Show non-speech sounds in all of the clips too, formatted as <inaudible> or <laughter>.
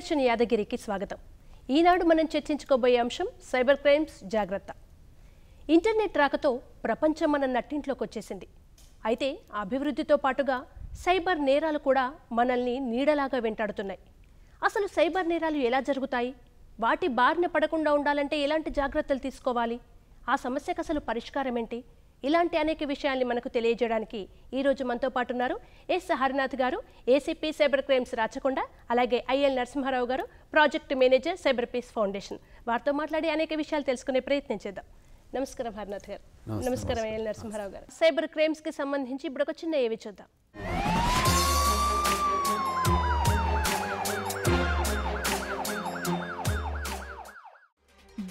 ప్రియదర్శిని యాదగిరికి స్వాగతం ఈనాడు మనం చర్చించుకోబోయే అంశం సైబర్ క్రైమ్స్ జాగ్రత్త ఇంటర్నెట్ రాకతో ప్రపంచం మన నట్టింట్లోకి వచ్చేసింది అయితే అభివృద్ధితో పాటుగా సైబర్ నేరాలు కూడా మనల్ని నీడలాగా వెంటాడుతున్నాయి అసలు సైబర్ నేరాలు ఎలా జరుగుతాయి వాటి బారిన పడకుండా ఉండాలంటే ఎలాంటి జాగ్రత్తలు తీసుకోవాలి ఆ సమస్యకు అసలు పరిష్కారం ఏంటి ఇలాంటి అనేక విషయాల్ని మనకు తెలియజేయడానికి ఈరోజు మనతో పాటు ఉన్నారు ఎస్ హరినాథ్ గారు ఏసీపీ సైబర్ క్రైమ్స్ రాచకొండ అలాగే ఐఎల్ నరసింహారావు గారు project manager cyber peace foundation వారితో మాట్లాడి అనేక విషయాలు తెలుసుకునే ప్రయత్నం చేద్దాం నమస్కారం హరినాథ్ గారు నమస్కారం ఐఎల్ నరసింహారావు గారు సైబర్ క్రైమ్స్కి సంబంధించి ఇప్పుడు ఒక చిన్న ఏవి చూద్దాం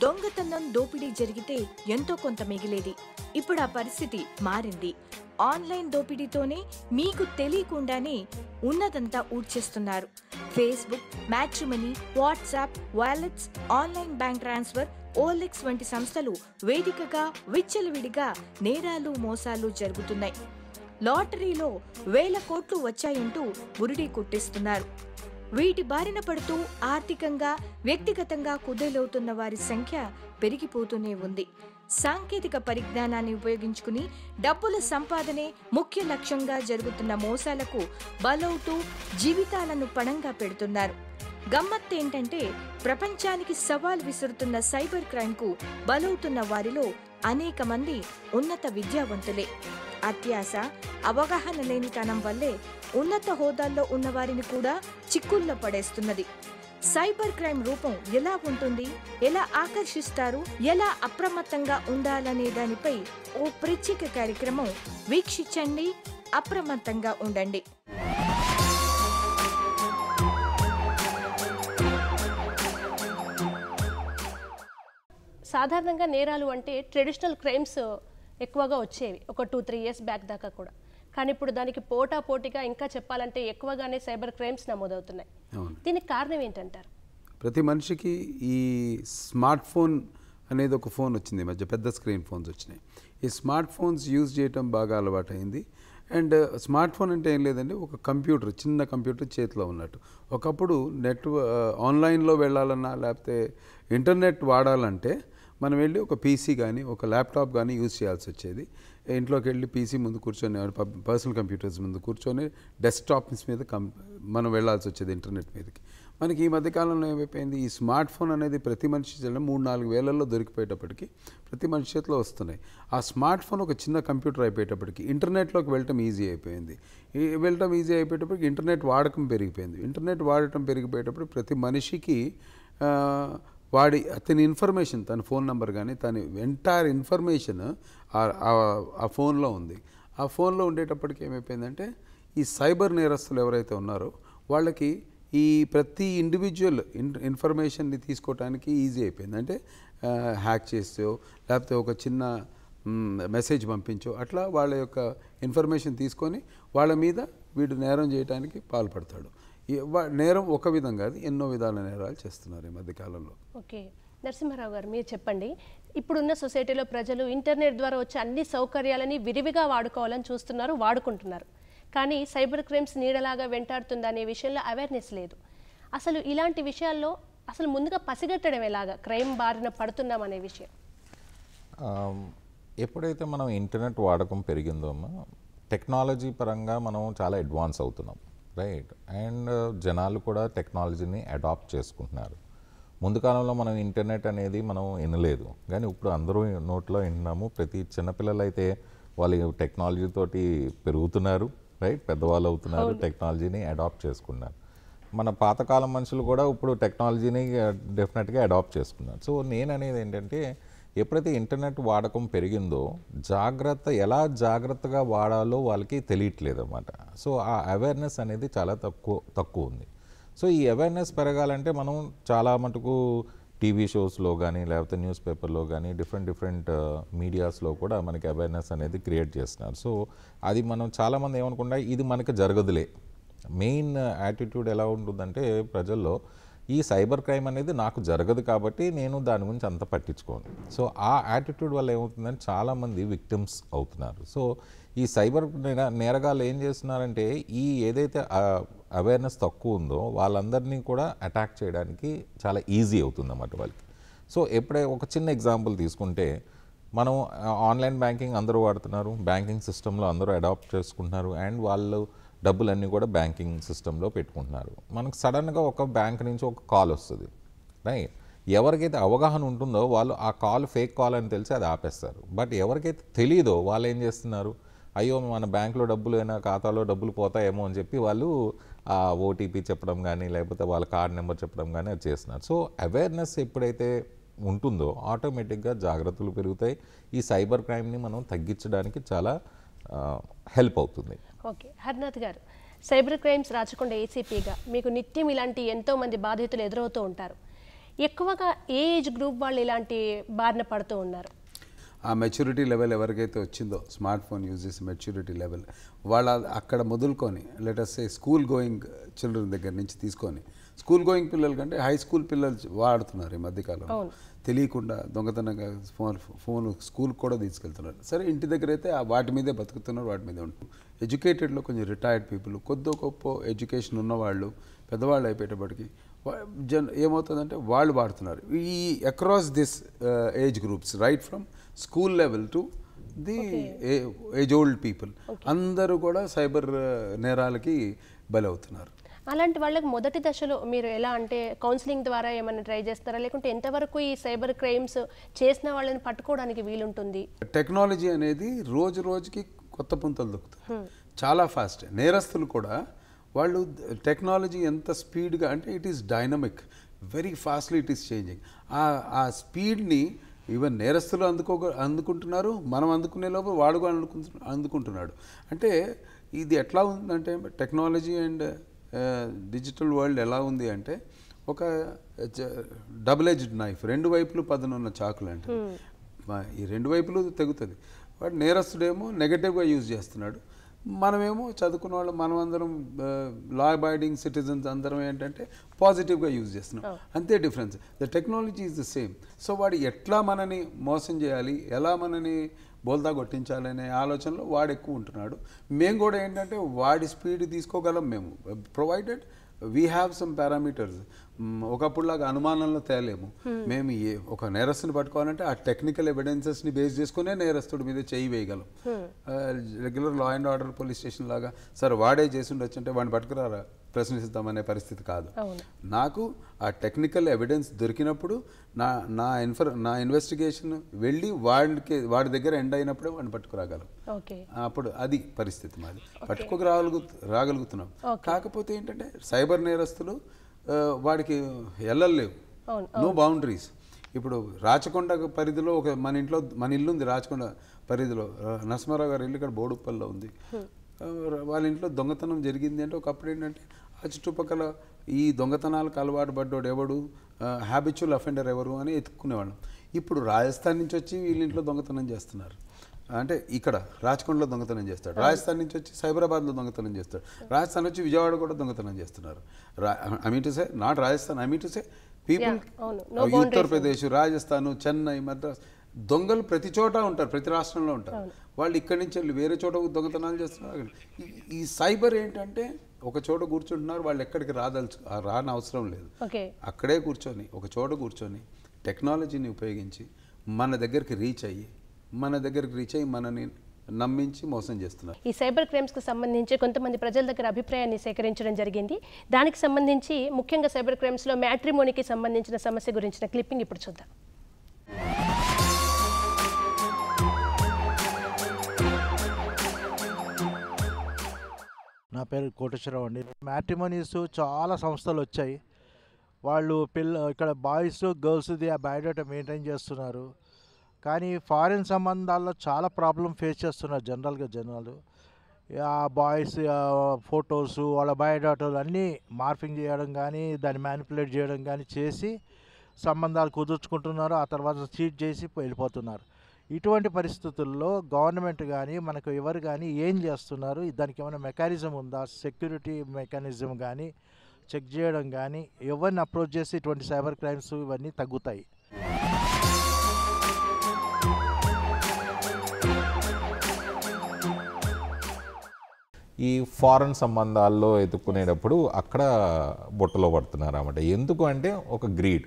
దొంగతనం దోపిడీ జరిగితే ఎంతో కొంత మిగిలేది ఇప్పుడు ఆ పరిస్థితి మారింది ఆన్లైన్ దోపిడీతోనే మీకు తెలియకుండానే ఉన్నదంతా ఊడ్చేస్తున్నారు Facebook matrimony WhatsApp wallets online bank transfer OLX వంటి సంస్థలు వేదికగా విచ్చలవిడిగా నేరాలు మోసాలు జరుగుతున్నాయి లాటరీలో వేల కోట్లు వచ్చాయంటూ బురిడీ కొట్టిస్తున్నారు వీటి బారిన పడుతూ ఆర్థికంగా వ్యక్తిగతంగా కుదేలవుతున్న వారి సంఖ్య పెరిగిపోతూనే ఉంది సాంకేతిక పరిజ్ఞానాన్ని ఉపయోగించుకుని డబ్బుల సంపాదనే ముఖ్య లక్ష్యంగా జరుగుతున్న మోసాలకు బలవుతూ జీవితాలను పణంగా పెడుతున్నారు గమ్మత్ ఏంటంటే ప్రపంచానికి సవాల్ విసురుతున్న సైబర్ క్రైమ్కు బలవుతున్న వారిలో అనేక మంది ఉన్నత విద్యావంతులే అత్యాస అవగాహన లేనితనం వల్లే ఉన్నత హోదాల్లో ఉన్నవారిని కూడా చిక్కుల్లో పడేస్తున్నది సైబర్ క్రైమ్ రూపం ఎలా ఉంటుంది ఎలా ఆకర్షిస్తారు ఎలా అప్రమత్తంగా ఉండాలనే దానిపై ఓ ప్రత్యేక కార్యక్రమం వీక్షించండి అప్రమత్తంగా ఉండండి సాధారణంగా నేరాలు అంటే ట్రెడిషనల్ క్రైమ్స్ ఎక్కువగా వచ్చేవి ఒక టూ త్రీ ఇయర్స్ బ్యాక్ దాకా కూడా కానీ ఇప్పుడు దానికి పోటా పోటీగా ఇంకా చెప్పాలంటే ఎక్కువగానే సైబర్ క్రైమ్స్ నమోదవుతున్నాయి దీనికి కారణం ఏంటంటారు ప్రతి మనిషికి ఈ స్మార్ట్ ఫోన్ అనేది ఒక ఫోన్ వచ్చింది మధ్య పెద్ద స్క్రీన్ ఫోన్స్ వచ్చినాయి ఈ స్మార్ట్ ఫోన్స్ యూజ్ చేయటం బాగా అలవాటైంది అండ్ స్మార్ట్ ఫోన్ అంటే ఏం లేదండి ఒక కంప్యూటర్ చిన్న కంప్యూటర్ చేతిలో ఉన్నట్టు ఒకప్పుడు నెట్ ఆన్లైన్లో వెళ్ళాలన్నా లేకపోతే ఇంటర్నెట్ వాడాలంటే మనం వెళ్ళి ఒక పీసీ కానీ ఒక ల్యాప్టాప్ కానీ యూజ్ చేయాల్సి వచ్చేది ఇంట్లోకి వెళ్ళి పీసీ ముందు కూర్చొని పర్సనల్ కంప్యూటర్స్ ముందు కూర్చొని డెస్క్టాప్స్ మీద మనం వెళ్ళాల్సి వచ్చేది ఇంటర్నెట్ మీదకి మనకి ఈ మధ్యకాలంలో ఏమైపోయింది ఈ స్మార్ట్ ఫోన్ అనేది ప్రతి మనిషి చేయడం మూడు నాలుగు వేలల్లో దొరికిపోయేటప్పటికి ప్రతి మనిషి చేతిలో వస్తున్నాయి ఆ స్మార్ట్ ఫోన్ ఒక చిన్న కంప్యూటర్ అయిపోయేటప్పటికి ఇంటర్నెట్లోకి వెళ్ళటం ఈజీ అయిపోయింది వెళ్ళటం ఈజీ అయిపోయేటప్పటికి ఇంటర్నెట్ వాడకం పెరిగిపోయింది ఇంటర్నెట్ వాడటం పెరిగిపోయేటప్పుడు ప్రతి మనిషికి వాడి అతని ఇన్ఫర్మేషన్ తన ఫోన్ నెంబర్ కానీ తన ఎంటైర్ ఇన్ఫర్మేషన్ ఆ ఫోన్లో ఉంది ఆ ఫోన్లో ఉండేటప్పటికి ఏమైపోయిందంటే ఈ సైబర్ నేరస్తులు ఎవరైతే ఉన్నారో వాళ్ళకి ఈ ప్రతి ఇండివిజువల్ ఇన్ ఇన్ఫర్మేషన్ని తీసుకోవటానికి ఈజీ అయిపోయింది అంటే హ్యాక్ చేస్తో లేకపోతే ఒక చిన్న మెసేజ్ పంపించో అట్లా వాళ్ళ యొక్క ఇన్ఫర్మేషన్ తీసుకొని వాళ్ళ మీద వీడు నేరం చేయడానికి పాల్పడతాడు నేరం ఒక విధంగా ఎన్నో విధాల నేరాలు చేస్తున్నారు ఈ మధ్య కాలంలో ఓకే నరసింహారావు గారు మీరు చెప్పండి ఇప్పుడున్న సొసైటీలో ప్రజలు ఇంటర్నెట్ ద్వారా వచ్చే అన్ని సౌకర్యాలని విరివిగా వాడుకోవాలని చూస్తున్నారు వాడుకుంటున్నారు కానీ సైబర్ క్రైమ్స్ నీడలాగా వెంటాడుతుందనే విషయంలో అవేర్నెస్ లేదు అసలు ఇలాంటి విషయాల్లో అసలు ముందుగా పసిగట్టడం ఎలాగా క్రైమ్ బారిన పడుతున్నాం అనే విషయం ఎప్పుడైతే మనం ఇంటర్నెట్ వాడకం పెరిగిందో టెక్నాలజీ పరంగా మనం చాలా అడ్వాన్స్ అవుతున్నాం రైట్ అండ్ జనాలు కూడా టెక్నాలజీని అడాప్ట్ చేసుకుంటున్నారు ముందు కాలంలో మనం ఇంటర్నెట్ అనేది మనం వినలేదు కానీ ఇప్పుడు అందరూ నోట్లో వింటున్నాము ప్రతి చిన్నపిల్లలు అయితే వాళ్ళు టెక్నాలజీతోటి పెరుగుతున్నారు రైట్ పెద్దవాళ్ళు అవుతున్నారు టెక్నాలజీని అడాప్ట్ చేసుకున్నారు మన పాతకాలం మనుషులు కూడా ఇప్పుడు టెక్నాలజీని డెఫినెట్గా అడాప్ట్ చేసుకున్నారు సో నేను అనేది ఏంటంటే ఎప్పుడైతే ఇంటర్నెట్ వాడకం పెరిగిందో జాగ్రత్త ఎలా జాగ్రత్తగా వాడాలో వాళ్ళకి తెలియట్లేదు అన్నమాట సో ఆ అవేర్నెస్ అనేది చాలా తక్కువ తక్కువ ఉంది సో ఈ అవేర్నెస్ పెరగాలంటే మనం చాలా మటుకు టీవీ షోస్లో కానీ లేకపోతే న్యూస్ పేపర్లో కానీ డిఫరెంట్ డిఫరెంట్ మీడియాస్లో కూడా మనకి అవేర్నెస్ అనేది క్రియేట్ చేస్తున్నారు సో అది మనం చాలామంది ఏమనుకుంటా ఇది మనకు జరగదులే మెయిన్ యాటిట్యూడ్ ఎలా ఉంటుందంటే ప్రజల్లో ఈ సైబర్ క్రైమ్ అనేది నాకు జరగదు కాబట్టి నేను దాని గురించి అంత పట్టించుకోను సో ఆ యాటిట్యూడ్ వల్ల ఏమవుతుందంటే చాలామంది విక్టిమ్స్ అవుతున్నారు సో ఈ సైబర్ నేరగాలు ఏం చేస్తున్నారంటే ఈ ఏదైతే అవేర్నెస్ తక్కువ ఉందో వాళ్ళందరినీ కూడా అటాక్ చేయడానికి చాలా ఈజీ అవుతుంది అన్నమాట వాళ్ళకి సో ఎప్పుడే ఒక చిన్న ఎగ్జాంపుల్ తీసుకుంటే మనం ఆన్లైన్ బ్యాంకింగ్ అందరూ వాడుతున్నారు బ్యాంకింగ్ సిస్టంలో అందరూ అడాప్ట్ చేసుకుంటున్నారు అండ్ వాళ్ళు డబ్బులన్నీ కూడా బ్యాంకింగ్ సిస్టంలో పెట్టుకుంటున్నారు మనకు సడన్గా ఒక బ్యాంక్ నుంచి ఒక కాల్ వస్తుంది రైట్ ఎవరికైతే అవగాహన ఉంటుందో వాళ్ళు ఆ కాల్ ఫేక్ కాల్ అని తెలిసి అది ఆపేస్తారు బట్ ఎవరికైతే తెలియదో వాళ్ళు ఏం చేస్తున్నారు అయ్యో మన బ్యాంక్లో డబ్బులు అయినా ఖాతాలో డబ్బులు పోతాయేమో అని చెప్పి వాళ్ళు ఆ ఓటీపీ చెప్పడం కానీ లేకపోతే వాళ్ళ కార్డ్ నెంబర్ చెప్పడం కానీ అది చేస్తున్నారు సో అవేర్నెస్ ఎప్పుడైతే ఉంటుందో ఆటోమేటిక్గా జాగ్రత్తలు పెరుగుతాయి ఈ సైబర్ క్రైమ్ని మనం తగ్గించడానికి చాలా హెల్ప్ అవుతుంది ఓకే హరినాథ్ గారు సైబర్ క్రైమ్స్ రాచకొండ ఏసీపీగా మీకు నిత్యం ఇలాంటి ఎంతోమంది బాధితులు ఎదురవుతూ ఉంటారు ఎక్కువగా ఏ ఏజ్ గ్రూప్ వాళ్ళు ఇలాంటి బారిన పడుతూ ఉన్నారు ఆ మెచ్యూరిటీ లెవెల్ ఎవరికైతే వచ్చిందో స్మార్ట్ ఫోన్ యూజ్ చేసే మెచ్యూరిటీ లెవెల్ వాళ్ళ అక్కడ మొదలుకొని లెటర్స్ స్కూల్ గోయింగ్ చిల్డ్రన్ దగ్గర నుంచి తీసుకొని స్కూల్ గోయింగ్ పిల్లల కంటే హై స్కూల్ పిల్లలు వాడుతున్నారు ఈ మధ్యకాలంలో తెలియకుండా దొంగతనంగా ఫోన్ ఫోన్ స్కూల్ కూడా తీసుకెళ్తున్నారు సరే ఇంటి దగ్గర అయితే వాటి మీదే బతుకుతున్నారు వాటి మీదే ఉంటారు ఎడ్యుకేటెడ్లో కొంచెం రిటైర్డ్ పీపుల్ కొద్ది గొప్ప ఎడ్యుకేషన్ ఉన్నవాళ్ళు పెద్దవాళ్ళు అయిపోయేటప్పటికి జన్ ఏమవుతుందంటే వాళ్ళు వాడుతున్నారు ఈ across this age groups right from school level to the age old people అందరూ కూడా సైబర్ uh, నేరాలకి బలవుతున్నారు అలాంటి వాళ్ళకి మొదటి దశలో మీరు ఎలా అంటే కౌన్సిలింగ్ ద్వారా ఏమైనా ట్రై చేస్తారా లేకుంటే ఎంతవరకు ఈ సైబర్ క్రైమ్స్ చేసిన వాళ్ళని పట్టుకోవడానికి వీలుంటుంది టెక్నాలజీ అనేది రోజు రోజుకి కొత్త పుంతలు దొక్కుతాయి చాలా ఫాస్ట్ నేరస్తులు కూడా వాళ్ళు టెక్నాలజీ ఎంత స్పీడ్గా అంటే it is dynamic very fastly it is changing ఆ స్పీడ్ని ఈవెన్ నేరస్తులు అందుకో అందుకుంటున్నారు మనం అందుకునే లోపు వాడు కూడా అందుకుంటున్నాడు అంటే ఇది ఎట్లా ఉందంటే టెక్నాలజీ అండ్ డిజిటల్ వరల్డ్ ఎలా ఉంది అంటే ఒక డబుల్ ఏజ్డ్ నైఫ్ రెండు వైపులు పదనున్న చాకులు అంటే ఈ రెండు వైపులు తెగుతుంది వాడు నేరస్తుడేమో నెగటివ్గా యూజ్ చేస్తున్నాడు మనమేమో చదువుకున్న వాళ్ళు మనమందరం లా అబైడింగ్ సిటిజన్స్ అందరం ఏంటంటే పాజిటివ్గా యూజ్ చేస్తున్నాం అంతే difference the technology is the same so వాడు ఎట్లా మనని మోసం చేయాలి ఎలా మనని బోల్దా కొట్టించాలనే ఆలోచనలో వాడు ఎక్కువ ఉంటున్నాడు మేము కూడా ఏంటంటే వాడి స్పీడ్ తీసుకోగలం మేము provided we have some parameters ఒకప్పుడులాగా అనుమానంలో తేలేము మేము ఏ ఒక నేరస్తుని పట్టుకోవాలంటే ఆ టెక్నికల్ ఎవిడెన్సెస్ని బేస్ చేసుకునే నేరస్తుడి మీద చేయి వేయగలం regular law and order police station లాగా సార్ వాడే చేసి ఉండొచ్చు అంటే వాడిని పట్టుకురారా ప్రశ్నిస్తామనే పరిస్థితి కాదు నాకు ఆ టెక్నికల్ ఎవిడెన్స్ దొరికినప్పుడు నా నా ఇన్ఫర్ నా ఇన్వెస్టిగేషన్ వెళ్ళి వాడికి వాడి దగ్గర ఎండ్ అయినప్పుడే వాడిని పట్టుకురాగలం అప్పుడు అది పరిస్థితి మాది పట్టుకురాగలుగు రాగలుగుతున్నాం కాకపోతే ఏంటంటే సైబర్ నేరస్తులు వాడికి ఎల్లలు లేవు నో బౌండరీస్ ఇప్పుడు రాచకొండ పరిధిలో ఒక మన ఇంట్లో మన ఇల్లు ఉంది రాచకొండ పరిధిలో నరసింహారావు గారి ఇల్లు ఇక్కడ బోడుప్పల్లో ఉంది వాళ్ళ ఇంట్లో దొంగతనం జరిగింది అంటే ఒకప్పుడు ఏంటంటే ఆ చుట్టుపక్కల ఈ దొంగతనాలకు అలవాటు పడ్డాడు ఎవడు హ్యాబిచువల్ అఫెండర్ ఎవరు అని ఎత్తుక్కునేవాళ్ళం ఇప్పుడు రాజస్థాన్ నుంచి వచ్చి వీళ్ళ ఇంట్లో దొంగతనం చేస్తున్నారు అంటే ఇక్కడ రాచకొండలో దొంగతనం చేస్తాడు రాజస్థాన్ నుంచి వచ్చి సైబరాబాద్లో దొంగతనం చేస్తాడు రాజస్థాన్ వచ్చి విజయవాడ కూడా దొంగతనం చేస్తున్నారు అమిటుసే టు నాట్ రాజస్థాన్ అమిటుసే టు పీపుల్ ఉత్తరప్రదేశ్ రాజస్థాన్ చెన్నై మద్రాస్ దొంగలు ప్రతి చోట ఉంటారు ప్రతి రాష్ట్రంలో ఉంటారు వాళ్ళు ఇక్కడి నుంచి వెళ్ళి వేరే చోట దొంగతనాలు చేస్తున్నారు ఈ సైబర్ ఏంటంటే ఒక చోట కూర్చుంటున్నారు వాళ్ళు ఎక్కడికి రాదలుచు రాని అవసరం లేదు అక్కడే కూర్చొని ఒక చోట కూర్చొని టెక్నాలజీని ఉపయోగించి మన దగ్గరికి రీచ్ అయ్యి మన దగ్గరకు రీచ్ అయ్యి మనని నమ్మించి మోసం చేస్తున్నారు ఈ సైబర్ క్రైమ్స్కి సంబంధించి కొంతమంది ప్రజల దగ్గర అభిప్రాయాన్ని సేకరించడం జరిగింది దానికి సంబంధించి ముఖ్యంగా సైబర్ క్రైమ్స్లో మ్యాట్రిమోనీకి సంబంధించిన సమస్య గురించిన క్లిప్పింగ్ ఇప్పుడు చూద్దాం నా పేరు కోటేశ్వరరావు అండి మ్యాట్రిమోనీస్ చాలా సంస్థలు వచ్చాయి వాళ్ళు పిల్ల ఇక్కడ బాయ్స్ గర్ల్స్ది ఆ బయోడేటా మెయింటైన్ చేస్తున్నారు కానీ ఫారిన్ సంబంధాల్లో చాలా ప్రాబ్లం ఫేస్ చేస్తున్నారు జనరల్గా జనాలు ఆ బాయ్స్ ఫొటోస్ వాళ్ళ బయోడాటాలు అన్నీ మార్పింగ్ చేయడం కానీ దాన్ని మ్యానిపులేట్ చేయడం కానీ చేసి సంబంధాలు కుదుర్చుకుంటున్నారు ఆ తర్వాత చీట్ చేసి వెళ్ళిపోతున్నారు ఇటువంటి పరిస్థితుల్లో గవర్నమెంట్ కానీ మనకు ఎవరు కానీ ఏం చేస్తున్నారు దానికి ఏమైనా మెకానిజం ఉందా సెక్యూరిటీ మెకానిజం కానీ చెక్ చేయడం కానీ ఎవరిని అప్రోచ్ చేసి ఇటువంటి సైబర్ క్రైమ్స్ ఇవన్నీ తగ్గుతాయి ఈ ఫారెన్ సంబంధాల్లో ఎదుర్కొనేటప్పుడు అక్కడ బుట్టలో పడుతున్నారు అన్నమాట ఎందుకు అంటే ఒక గ్రీడ్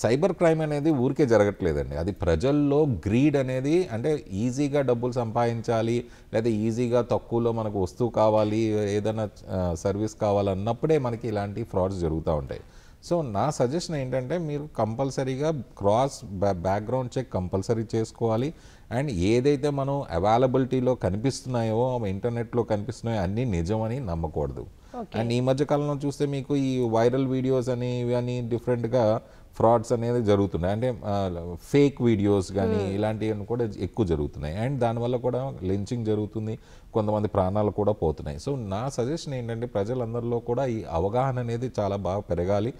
సైబర్ క్రైమ్ అనేది ఊరికే జరగట్లేదండి అది ప్రజల్లో గ్రీడ్ అనేది అంటే ఈజీగా డబ్బులు సంపాదించాలి లేదా ఈజీగా తక్కువలో మనకు వస్తువు కావాలి ఏదైనా సర్వీస్ కావాలన్నప్పుడే మనకి ఇలాంటి ఫ్రాడ్స్ జరుగుతూ ఉంటాయి సో నా సజెషన్ ఏంటంటే మీరు కంపల్సరీగా క్రాస్ బ్యాక్గ్రౌండ్ చెక్ కంపల్సరీ చేసుకోవాలి అండ్ ఏదైతే మనం అవైలబిలిటీలో కనిపిస్తున్నాయో ఇంటర్నెట్లో కనిపిస్తున్నాయో అన్నీ నిజమని నమ్మకూడదు అండ్ ఈ మధ్య కాలంలో చూస్తే మీకు ఈ వైరల్ వీడియోస్ అని ఇవి అని డిఫరెంట్గా ఫ్రాడ్స్ అనేది జరుగుతున్నాయి అంటే ఫేక్ వీడియోస్ కానీ ఇలాంటివి కూడా ఎక్కువ జరుగుతున్నాయి అండ్ దానివల్ల కూడా లించింగ్ జరుగుతుంది కొంతమంది ప్రాణాలు కూడా పోతున్నాయి సో నా సజెషన్ ఏంటంటే ప్రజలందరిలో కూడా ఈ అవగాహన అనేది చాలా బాగా పెరగాలి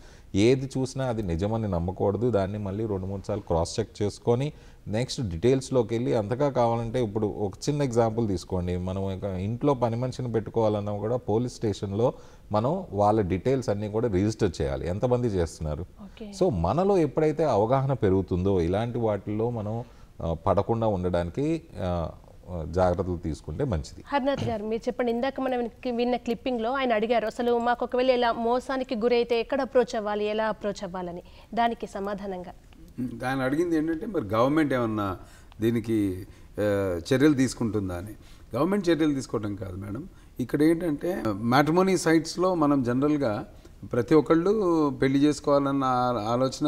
ఏది చూసినా అది నిజమని నమ్మకూడదు దాన్ని మళ్ళీ రెండు మూడు సార్లు క్రాస్ చెక్ చేసుకొని నెక్స్ట్ డీటెయిల్స్లోకి వెళ్ళి అంతగా కావాలంటే ఇప్పుడు ఒక చిన్న ఎగ్జాంపుల్ తీసుకోండి మనం ఇంట్లో పని మనిషిని పెట్టుకోవాలన్నా కూడా పోలీస్ స్టేషన్లో మనం వాళ్ళ డీటెయిల్స్ అన్నీ కూడా రిజిస్టర్ చేయాలి ఎంతమంది చేస్తున్నారు సో మనలో ఎప్పుడైతే అవగాహన పెరుగుతుందో ఇలాంటి వాటిల్లో మనం పడకుండా ఉండడానికి జాగ్రత్తలు తీసుకుంటే మంచిది హరినాథ్ గారు మీరు చెప్పండి ఇందాక మనం విన్న క్లిప్పింగ్లో ఆయన అడిగారు అసలు మాకు ఒకవేళ ఎలా మోసానికి గురైతే ఎక్కడ అప్రోచ్ అవ్వాలి ఎలా అప్రోచ్ అవ్వాలని దానికి సమాధానంగా ఆయన అడిగింది ఏంటంటే మరి గవర్నమెంట్ ఏమన్నా దీనికి చర్యలు తీసుకుంటుందా అని గవర్నమెంట్ చర్యలు తీసుకోవడం కాదు మేడం ఇక్కడ ఏంటంటే మ్యాట్రిమోనీ సైట్స్లో మనం జనరల్గా ప్రతి ఒక్కళ్ళు పెళ్లి చేసుకోవాలన్న ఆలోచన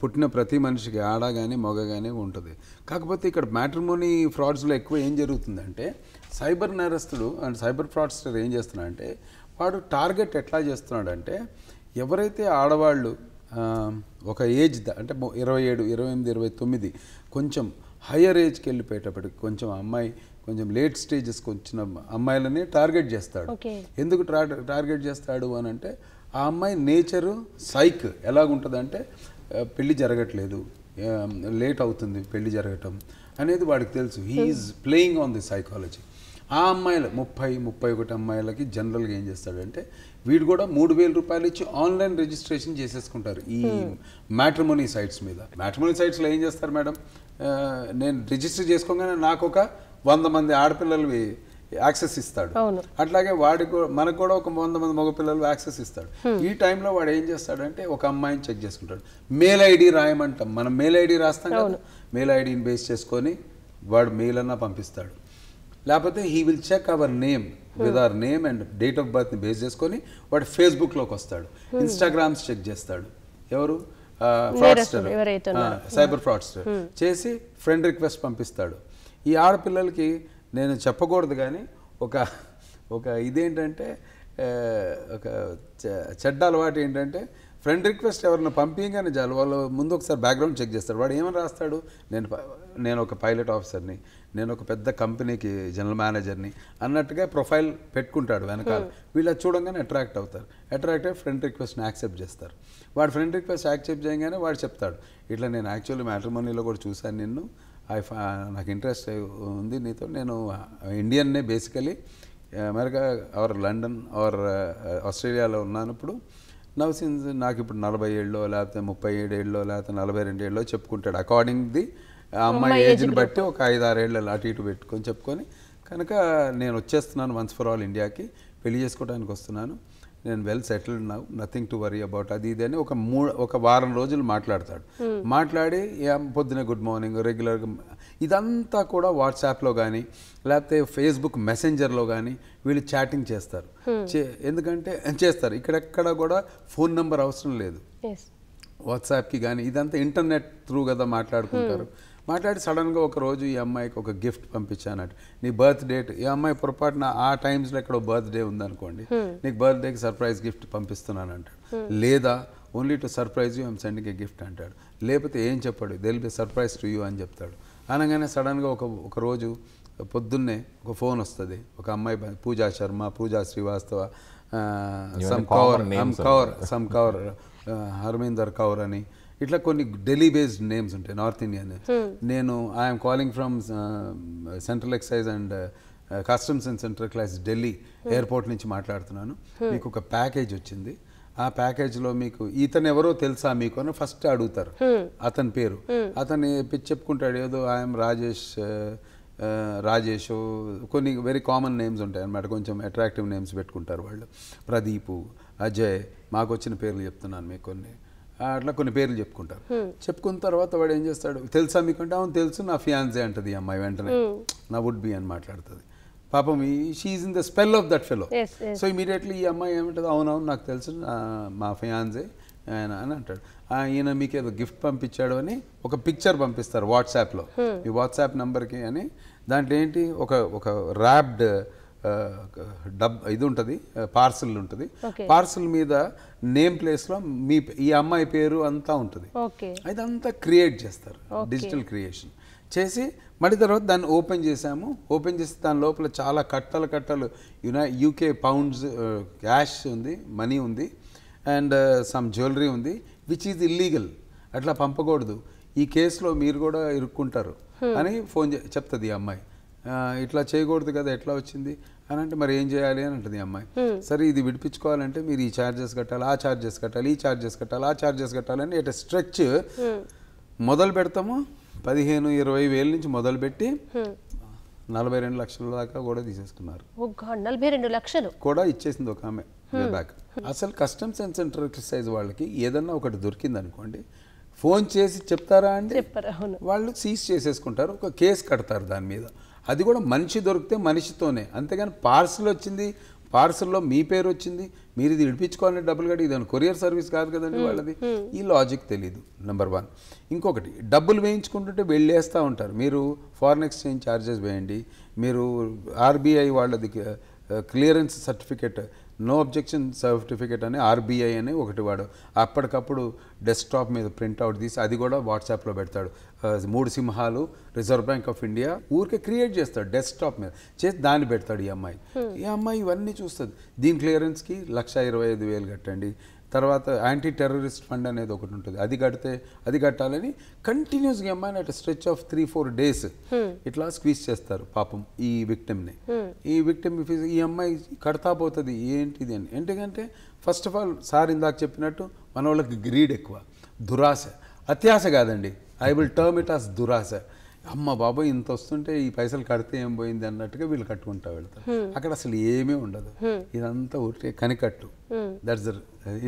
పుట్టిన ప్రతి మనిషికి ఆడ కానీ మగ కానీ ఉంటుంది కాకపోతే ఇక్కడ మ్యాట్రిమోనీ ఫ్రాడ్స్లో ఎక్కువ ఏం జరుగుతుందంటే సైబర్ నేరస్తుడు అండ్ సైబర్ ఫ్రాడ్స్టర్ ఏం చేస్తున్నాడంటే వాడు టార్గెట్ ఎట్లా చేస్తున్నాడంటే ఎవరైతే ఆడవాళ్ళు ఒక ఏజ్ అంటే ఇరవై ఏడు ఇరవై ఎనిమిది ఇరవై తొమ్మిది కొంచెం హయ్యర్ ఏజ్కి వెళ్ళిపోయేటప్పటికి కొంచెం అమ్మాయి కొంచెం లేట్ స్టేజెస్కి వచ్చిన అమ్మాయిలని టార్గెట్ చేస్తాడు ఎందుకు టార్గెట్ చేస్తాడు అని అంటే ఆ అమ్మాయి నేచరు సైక్ ఎలాగుంటుందంటే పెళ్లి జరగట్లేదు లేట్ అవుతుంది పెళ్లి జరగటం అనేది వాడికి తెలుసు he is playing on the psychology ఆ అమ్మాయిల ముప్పై ముప్పై ఒకటి అమ్మాయిలకి జనరల్గా ఏం చేస్తాడంటే వీడు కూడా మూడు వేల రూపాయలు ఇచ్చి ఆన్లైన్ రిజిస్ట్రేషన్ చేసేసుకుంటారు ఈ మ్యాట్రిమోనీ hmm. సైట్స్ మీద మ్యాట్రిమోనీ సైట్స్లో ఏం చేస్తారు మేడం నేను రిజిస్టర్ చేసుకోగానే నాకు ఒక వంద మంది ఆడపిల్లలు యాక్సెస్ ఇస్తాడు అట్లాగే వాడికి మనకు కూడా ఒక వంద మంది మగపిల్లలు యాక్సెస్ ఇస్తాడు ఈ టైంలో వాడు ఏం చేస్తాడంటే ఒక అమ్మాయిని చెక్ చేసుకుంటాడు మెయిల్ ఐడి రాయమంటాం మనం మెయిల్ ఐడి రాస్తాం కదా మెయిల్ ఐడిని బేస్ చేసుకొని వాడు మెయిల్ అన్నా పంపిస్తాడు లేకపోతే he will check our name with our name and date of బర్త్ని బేస్ చేసుకొని వాడు ఫేస్బుక్లోకి వస్తాడు ఇన్స్టాగ్రామ్స్ చెక్ చేస్తాడు ఎవరు ఫ్రాడ్స్టర్ సైబర్ ఫ్రాడ్స్టర్ చేసి ఫ్రెండ్ రిక్వెస్ట్ పంపిస్తాడు ఈ ఆడపిల్లలకి నేను చెప్పకూడదు కానీ ఒక ఒక ఇదేంటంటే ఒక చెడ్డ అలవాటు ఏంటంటే ఫ్రెండ్ రిక్వెస్ట్ ఎవరైనా పంపించగానే చాలు వాళ్ళు ముందు ఒకసారి బ్యాక్గ్రౌండ్ చెక్ చేస్తారు వాడు ఏమని రాస్తాడు నేను నేను ఒక పైలట్ ఆఫీసర్ని నేను ఒక పెద్ద కంపెనీకి జనరల్ మేనేజర్ని అన్నట్టుగా ప్రొఫైల్ పెట్టుకుంటాడు వెనకాల hmm. వీళ్ళు చూడంగానే అట్రాక్ట్ అవుతారు అట్రాక్ట్ అయ్యి ఫ్రెండ్ రిక్వెస్ట్ని యాక్సెప్ట్ చేస్తారు వాడు ఫ్రెండ్ రిక్వెస్ట్ యాక్సెప్ట్ చేయగానే వాడు చెప్తాడు ఇట్లా నేను యాక్చువల్లీ మ్యాట్రిమోనీలో కూడా చూశాను నిన్ను ఐ నాకు ఇంట్రెస్ట్ ఉంది నీతో నేను ఇండియన్నే basically America or London or ఆస్ట్రేలియాలో ఉన్నానప్పుడు నవ్ సిన్స్ నాకు ఇప్పుడు నలభై ఏళ్ళు లేకపోతే ముప్పై ఏడేళ్ళలో లేకపోతే నలభై రెండు ఏళ్ళలో చెప్పుకుంటాడు అకార్డింగ్ ది అమ్మాయి ఏజ్ని బట్టి ఒక ఐదు ఏళ్ళలో అటు ఇటు పెట్టుకొని చెప్పుకొని కనుక నేను వచ్చేస్తున్నాను వన్స్ ఫర్ ఆల్ ఇండియాకి పెళ్లి చేసుకోవడానికి వస్తున్నాను నేను వెల్ సెటిల్డ్ నా నథింగ్ టు వరీ అబౌట్ అది ఇది అని ఒక మూ ఒక వారం రోజులు మాట్లాడతాడు hmm. మాట్లాడి పొద్దున గుడ్ మార్నింగ్ రెగ్యులర్గా ఇదంతా కూడా వాట్సాప్లో కానీ లేకపోతే ఫేస్బుక్ మెసెంజర్లో కానీ వీళ్ళు చాటింగ్ చేస్తారు hmm. ఎందుకంటే చేస్తారు ఇక్కడెక్కడ కూడా ఫోన్ నెంబర్ అవసరం లేదు వాట్సాప్కి కానీ ఇదంతా ఇంటర్నెట్ త్రూ కదా మాట్లాడుకుంటారు hmm. మాట్లాడి సడన్గా ఒక రోజు ఈ అమ్మాయికి ఒక గిఫ్ట్ పంపించానట్టు నీ బర్త్ డేట్ ఈ అమ్మాయి పొరపాటున ఆ టైమ్స్లో ఎక్కడో బర్త్ డే ఉందనుకోండి నీకు బర్త్ డేకి సర్ప్రైజ్ గిఫ్ట్ పంపిస్తున్నాను అంటాడు లేదా only to surprise you I'm sending a gift అంటాడు లేకపోతే ఏం చెప్పాడు there'll be surprise to you అని చెప్తాడు అనగానే సడన్గా ఒక ఒక రోజు పొద్దున్నే ఒక ఫోన్ వస్తుంది ఒక అమ్మాయి Pooja Sharma Pooja Srivastava some some Kaur some Kaur Harminder Kaur అని ఇట్లా కొన్ని ఢిల్లీ బేస్డ్ నేమ్స్ ఉంటాయి నార్త్ ఇండియన్ hmm. నేను I'm calling from central excise and customs and central class Delhi airport నుంచి మాట్లాడుతున్నాను hmm. మీకు ఒక ప్యాకేజ్ వచ్చింది ఆ ప్యాకేజ్లో మీకు ఇతను ఎవరో తెలుసా మీకు అని ఫస్ట్ అడుగుతారు hmm. అతని పేరు పిచ్చి చెప్పుకుంటాడు ఏదో ఐఎమ్ రాజేష్ రాజేష్ కొన్ని వెరీ కామన్ నేమ్స్ ఉంటాయి అన్నమాట కొంచెం అట్రాక్టివ్ నేమ్స్ పెట్టుకుంటారు వాళ్ళు ప్రదీపు అజయ్ మాకు వచ్చిన పేర్లు చెప్తున్నాను మీకు కొన్ని అట్లా కొన్ని పేర్లు చెప్పుకుంటారు చెప్పుకున్న తర్వాత వాడు ఏం చేస్తాడు తెలుసా మీకంటే అవును తెలుసు నా ఫియాన్సే అంటది అమ్మాయి వెంటనే నా వుడ్ బి అని మాట్లాడుతుంది పాపం ఈ she is in the spell of that fellow so immediately ఈ అమ్మాయి ఏమంటుంది అవునవును నాకు తెలుసు మా ఫియాన్సే ఆయన అని అంటాడు ఈయన మీకు ఏదో గిఫ్ట్ పంపించాడు అని ఒక పిక్చర్ పంపిస్తారు వాట్సాప్లో మీ వాట్సాప్ నెంబర్కి అని దాంట్లో ఏంటి ఒక ఒక ర్యాప్డ్ డబ్ ఇది ఉంటుంది పార్సల్ ఉంటుంది పార్సల్ మీద నేమ్ ప్లేస్లో మీ ఈ అమ్మాయి పేరు అంతా ఉంటుంది అదంతా క్రియేట్ చేస్తారు డిజిటల్ క్రియేషన్ చేసి మళ్ళీ తర్వాత దాన్ని ఓపెన్ చేసాము ఓపెన్ చేసి దాని లోపల చాలా కట్టలు కట్టలు యునై యూకే పౌండ్స్ క్యాష్ ఉంది మనీ ఉంది అండ్ సమ్ జ్యువెలరీ ఉంది విచ్ ఈజ్ ఇల్లీగల్ అట్లా పంపకూడదు ఈ కేసులో మీరు కూడా ఇరుక్కుంటారు అని ఫోన్ చెప్తుంది ఈ అమ్మాయి ఇట్లా చేయకూడదు కదా ఎట్లా వచ్చింది అని అంటే మరి ఏం చేయాలి అని అంటుంది అమ్మాయి సరే ఇది విడిపించుకోవాలంటే మీరు ఈ ఛార్జెస్ కట్టాలి ఆ ఛార్జెస్ కట్టాలి ఈ ఛార్జెస్ కట్టాలి ఆ ఛార్జెస్ కట్టాలని ఇట్ స్ట్రెచ్ మొదలు పెడతాము పదిహేను ఇరవై వేల నుంచి మొదలుపెట్టి నలభై రెండు లక్షల దాకా కూడా తీసేసుకున్నారు నలభై రెండు లక్షలు కూడా ఇచ్చేసింది ఒక ఆమె బ్యాక్ అసలు కస్టమ్స్ అండ్ సెంటర్ ఎక్సర్సైజ్ వాళ్ళకి ఏదన్నా ఒకటి దొరికింది అనుకోండి ఫోన్ చేసి చెప్తారా అండి వాళ్ళు సీజ్ చేసేసుకుంటారు ఒక కేసు కడతారు దాని మీద అది కూడా మనిషి దొరికితే మనిషితోనే అంతేగాని పార్సల్ వచ్చింది పార్సల్లో మీ పేరు వచ్చింది మీరు ఇది విడిపించుకోవాలని డబ్బులు కట్టి ఇదని కొరియర్ సర్వీస్ కాదు కదండి వాళ్ళది ఈ లాజిక్ తెలియదు నెంబర్ వన్ ఇంకొకటి డబ్బులు వేయించుకుంటుంటే వెళ్ళేస్తూ ఉంటారు మీరు ఫారిన్ ఎక్స్చేంజ్ ఛార్జెస్ వేయండి మీరు ఆర్బీఐ వాళ్ళది clearance certificate no objection certificate అని ఆర్బీఐ అని ఒకటి వాడు అప్పటికప్పుడు డెస్క్టాప్ మీద ప్రింట్అవుట్ తీసి అది కూడా వాట్సాప్లో పెడతాడు మూడు సింహాలు రిజర్వ్ బ్యాంక్ ఆఫ్ ఇండియా ఊరికే క్రియేట్ చేస్తాడు టాప్ మీద చేసి దాన్ని పెడతాడు ఈ అమ్మాయి hmm. ఈ అమ్మాయి ఇవన్నీ చూస్తుంది దీని క్లియరెన్స్కి లక్ష ఇరవై ఐదు వేలు కట్టండి తర్వాత యాంటీ టెర్రరిస్ట్ ఫండ్ అనేది ఒకటి ఉంటుంది అది కడితే అది కట్టాలని కంటిన్యూస్గా అమ్మాయిని at stretch of three four days ఇట్లా స్క్వీజ్ చేస్తారు పాపం ఈ విక్టిమ్ని hmm. ఈ విక్టిమ్ ఈ అమ్మాయి కడతా పోతుంది ఏంటిది అని ఎందుకంటే ఫస్ట్ ఆఫ్ ఆల్ సార్ ఇందాక చెప్పినట్టు మన వాళ్ళకి గ్రీడ్ ఎక్కువ దురాశ అత్యాశ కాదండి I will term it as దురాశ అమ్మ బాబాయ్ ఇంత వస్తుంటే ఈ పైసలు కడితే ఏం పోయింది అన్నట్టుగా వీళ్ళు కట్టుకుంటా వెళ్తారు అక్కడ అసలు ఏమీ ఉండదు ఇదంతా ఒకటి కనికట్టు దట్స్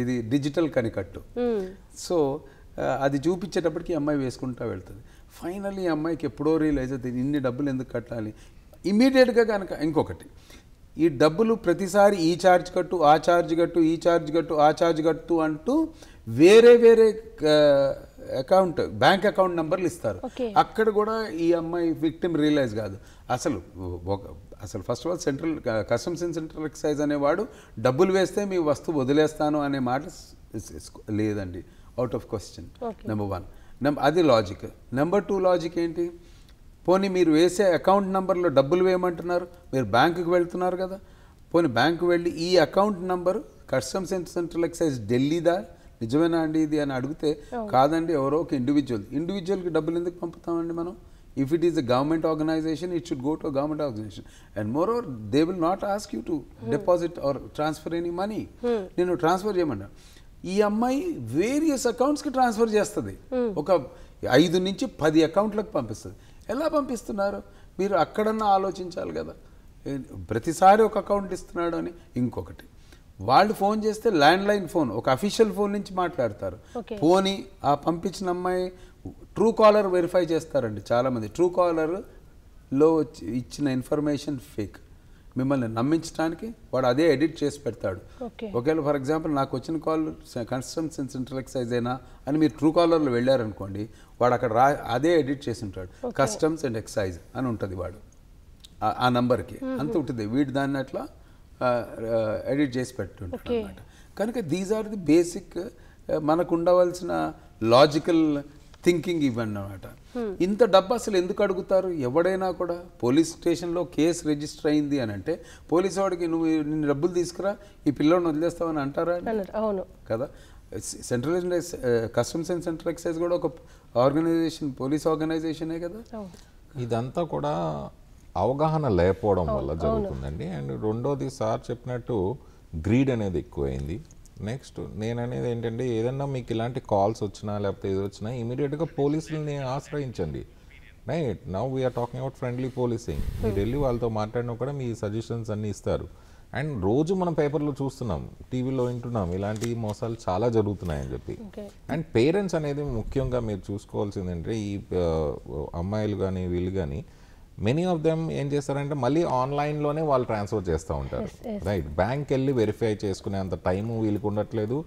ఇది డిజిటల్ కనికట్టు సో అది చూపించేటప్పటికి అమ్మాయి వేసుకుంటా వెళ్తుంది ఫైనల్లీ అమ్మాయికి ఎప్పుడో రియలైజ్ అవుతుంది ఇన్ని డబ్బులు ఎందుకు కట్టాలి ఇమీడియట్గా కనుక ఇంకొకటి ఈ డబ్బులు ప్రతిసారి ఈ ఛార్జ్ కట్టు ఆ ఛార్జ్ కట్టు ఈ ఛార్జ్ కట్టు ఆ ఛార్జ్ కట్టు అంటూ వేరే వేరే అకౌంట్ బ్యాంక్ అకౌంట్ నెంబర్లు ఇస్తారు అక్కడ కూడా ఈ అమ్మాయి విక్టిమ్ రియలైజ్ కాదు అసలు అసలు first of all central customs in central excise అనేవాడు డబ్బులు వేస్తే మీ వస్తువు వదిలేస్తాను అనే మాట లేదండి out of question number one number అది లాజిక్ నెంబర్ టూ లాజిక్ ఏంటి పోనీ మీరు వేసే అకౌంట్ నెంబర్లో డబ్బులు వేయమంటున్నారు మీరు బ్యాంకుకి వెళ్తున్నారు కదా పోనీ బ్యాంకు వెళ్ళి ఈ account number customs and central excise ఢిల్లీదా నిజమేనా అండి ఇది అని అడిగితే కాదండి ఎవరో ఒక ఇండివిజువల్ ఇండివిజువల్కి డబ్బులు ఎందుకు పంపుతామండి మనం if it is the government organisation it should go to government organisation and more over they will not ask you to deposit or transfer any money నేను ట్రాన్స్ఫర్ చేయమన్నా ఈ అమ్మాయి వేరియస్ అకౌంట్స్కి ట్రాన్స్ఫర్ చేస్తుంది ఒక ఐదు నుంచి పది అకౌంట్లకు పంపిస్తుంది ఎలా పంపిస్తున్నారు మీరు అక్కడన్నా ఆలోచించాలి కదా ప్రతిసారి ఒక అకౌంట్ ఇస్తున్నాడు అని ఇంకొకటి వాళ్ళు ఫోన్ చేస్తే ల్యాండ్ లైన్ ఫోన్ ఒక అఫీషియల్ ఫోన్ నుంచి మాట్లాడతారు పోని ఆ పంపించిన అమ్మాయి ట్రూ కాలర్ వెరిఫై చేస్తారండి చాలామంది ట్రూ కాలర్లో ఇచ్చిన ఇన్ఫర్మేషన్ ఫేక్ మిమ్మల్ని నమ్మించడానికి వాడు అదే ఎడిట్ చేసి పెడతాడు ఒకవేళ ఫర్ ఎగ్జాంపుల్ నాకు వచ్చిన కాల్ కన్స్టమ్స్ ఎక్సైజ్ అయినా అని మీరు ట్రూ కాలర్లో వెళ్ళారనుకోండి వాడు అక్కడ రా అదే ఎడిట్ చేసి ఉంటాడు కస్టమ్స్ అండ్ ఎక్సైజ్ అని ఉంటుంది వాడు ఆ నంబర్కి అంత ఉంటుంది వీడు దాన్ని అట్లా ఎడిట్ చేసి పెట్టుంటాడు అనమాట కనుక దీస్ ఆర్ ది బేసిక్ మనకు ఉండవలసిన లాజికల్ థింకింగ్ ఇవ్వండి అనమాట ఇంత డబ్బు అసలు ఎందుకు అడుగుతారు ఎవడైనా కూడా పోలీస్ స్టేషన్లో కేసు రిజిస్టర్ అయింది అని అంటే పోలీస్ వాడికి నువ్వు నేను డబ్బులు తీసుకురా ఈ పిల్లోని వదిలేస్తావని అంటారా అవును కదా central customs and central excise కూడా ఒక ఆర్గనైజేషన్ పోలీస్ ఆర్గనైజేషనే కదా ఇదంతా కూడా అవగాహన లేకపోవడం వల్ల జరుగుతుందండి అండ్ రెండోది సార్ చెప్పినట్టు గ్రీడ్ అనేది ఎక్కువైంది నెక్స్ట్ నేను అనేది ఏంటంటే ఏదన్నా మీకు ఇలాంటి కాల్స్ వచ్చినా లేకపోతే ఏదో వచ్చినా ఇమీడియట్గా పోలీసులని ఆశ్రయించండి right now we're talking about friendly policing మీరు వెళ్ళి hmm. వాళ్ళతో మాట్లాడినా కూడా మీ సజెషన్స్ అన్నీ ఇస్తారు అండ్ రోజు మనం పేపర్లో చూస్తున్నాం టీవీలో వింటున్నాం ఇలాంటి మోసాలు చాలా జరుగుతున్నాయని చెప్పి అండ్ పేరెంట్స్ అనేది ముఖ్యంగా మీరు చూసుకోవాల్సిందంటే ఈ అమ్మాయిలు కానీ వీళ్ళు కానీ మెనీ ఆఫ్ దెమ్ ఏం చేస్తారంటే మళ్ళీ ఆన్లైన్లోనే వాళ్ళు ట్రాన్స్ఫర్ చేస్తూ ఉంటారు రైట్ బ్యాంక్ వెళ్ళి వెరిఫై చేసుకునే అంత టైము వీళ్ళకి ఉండట్లేదు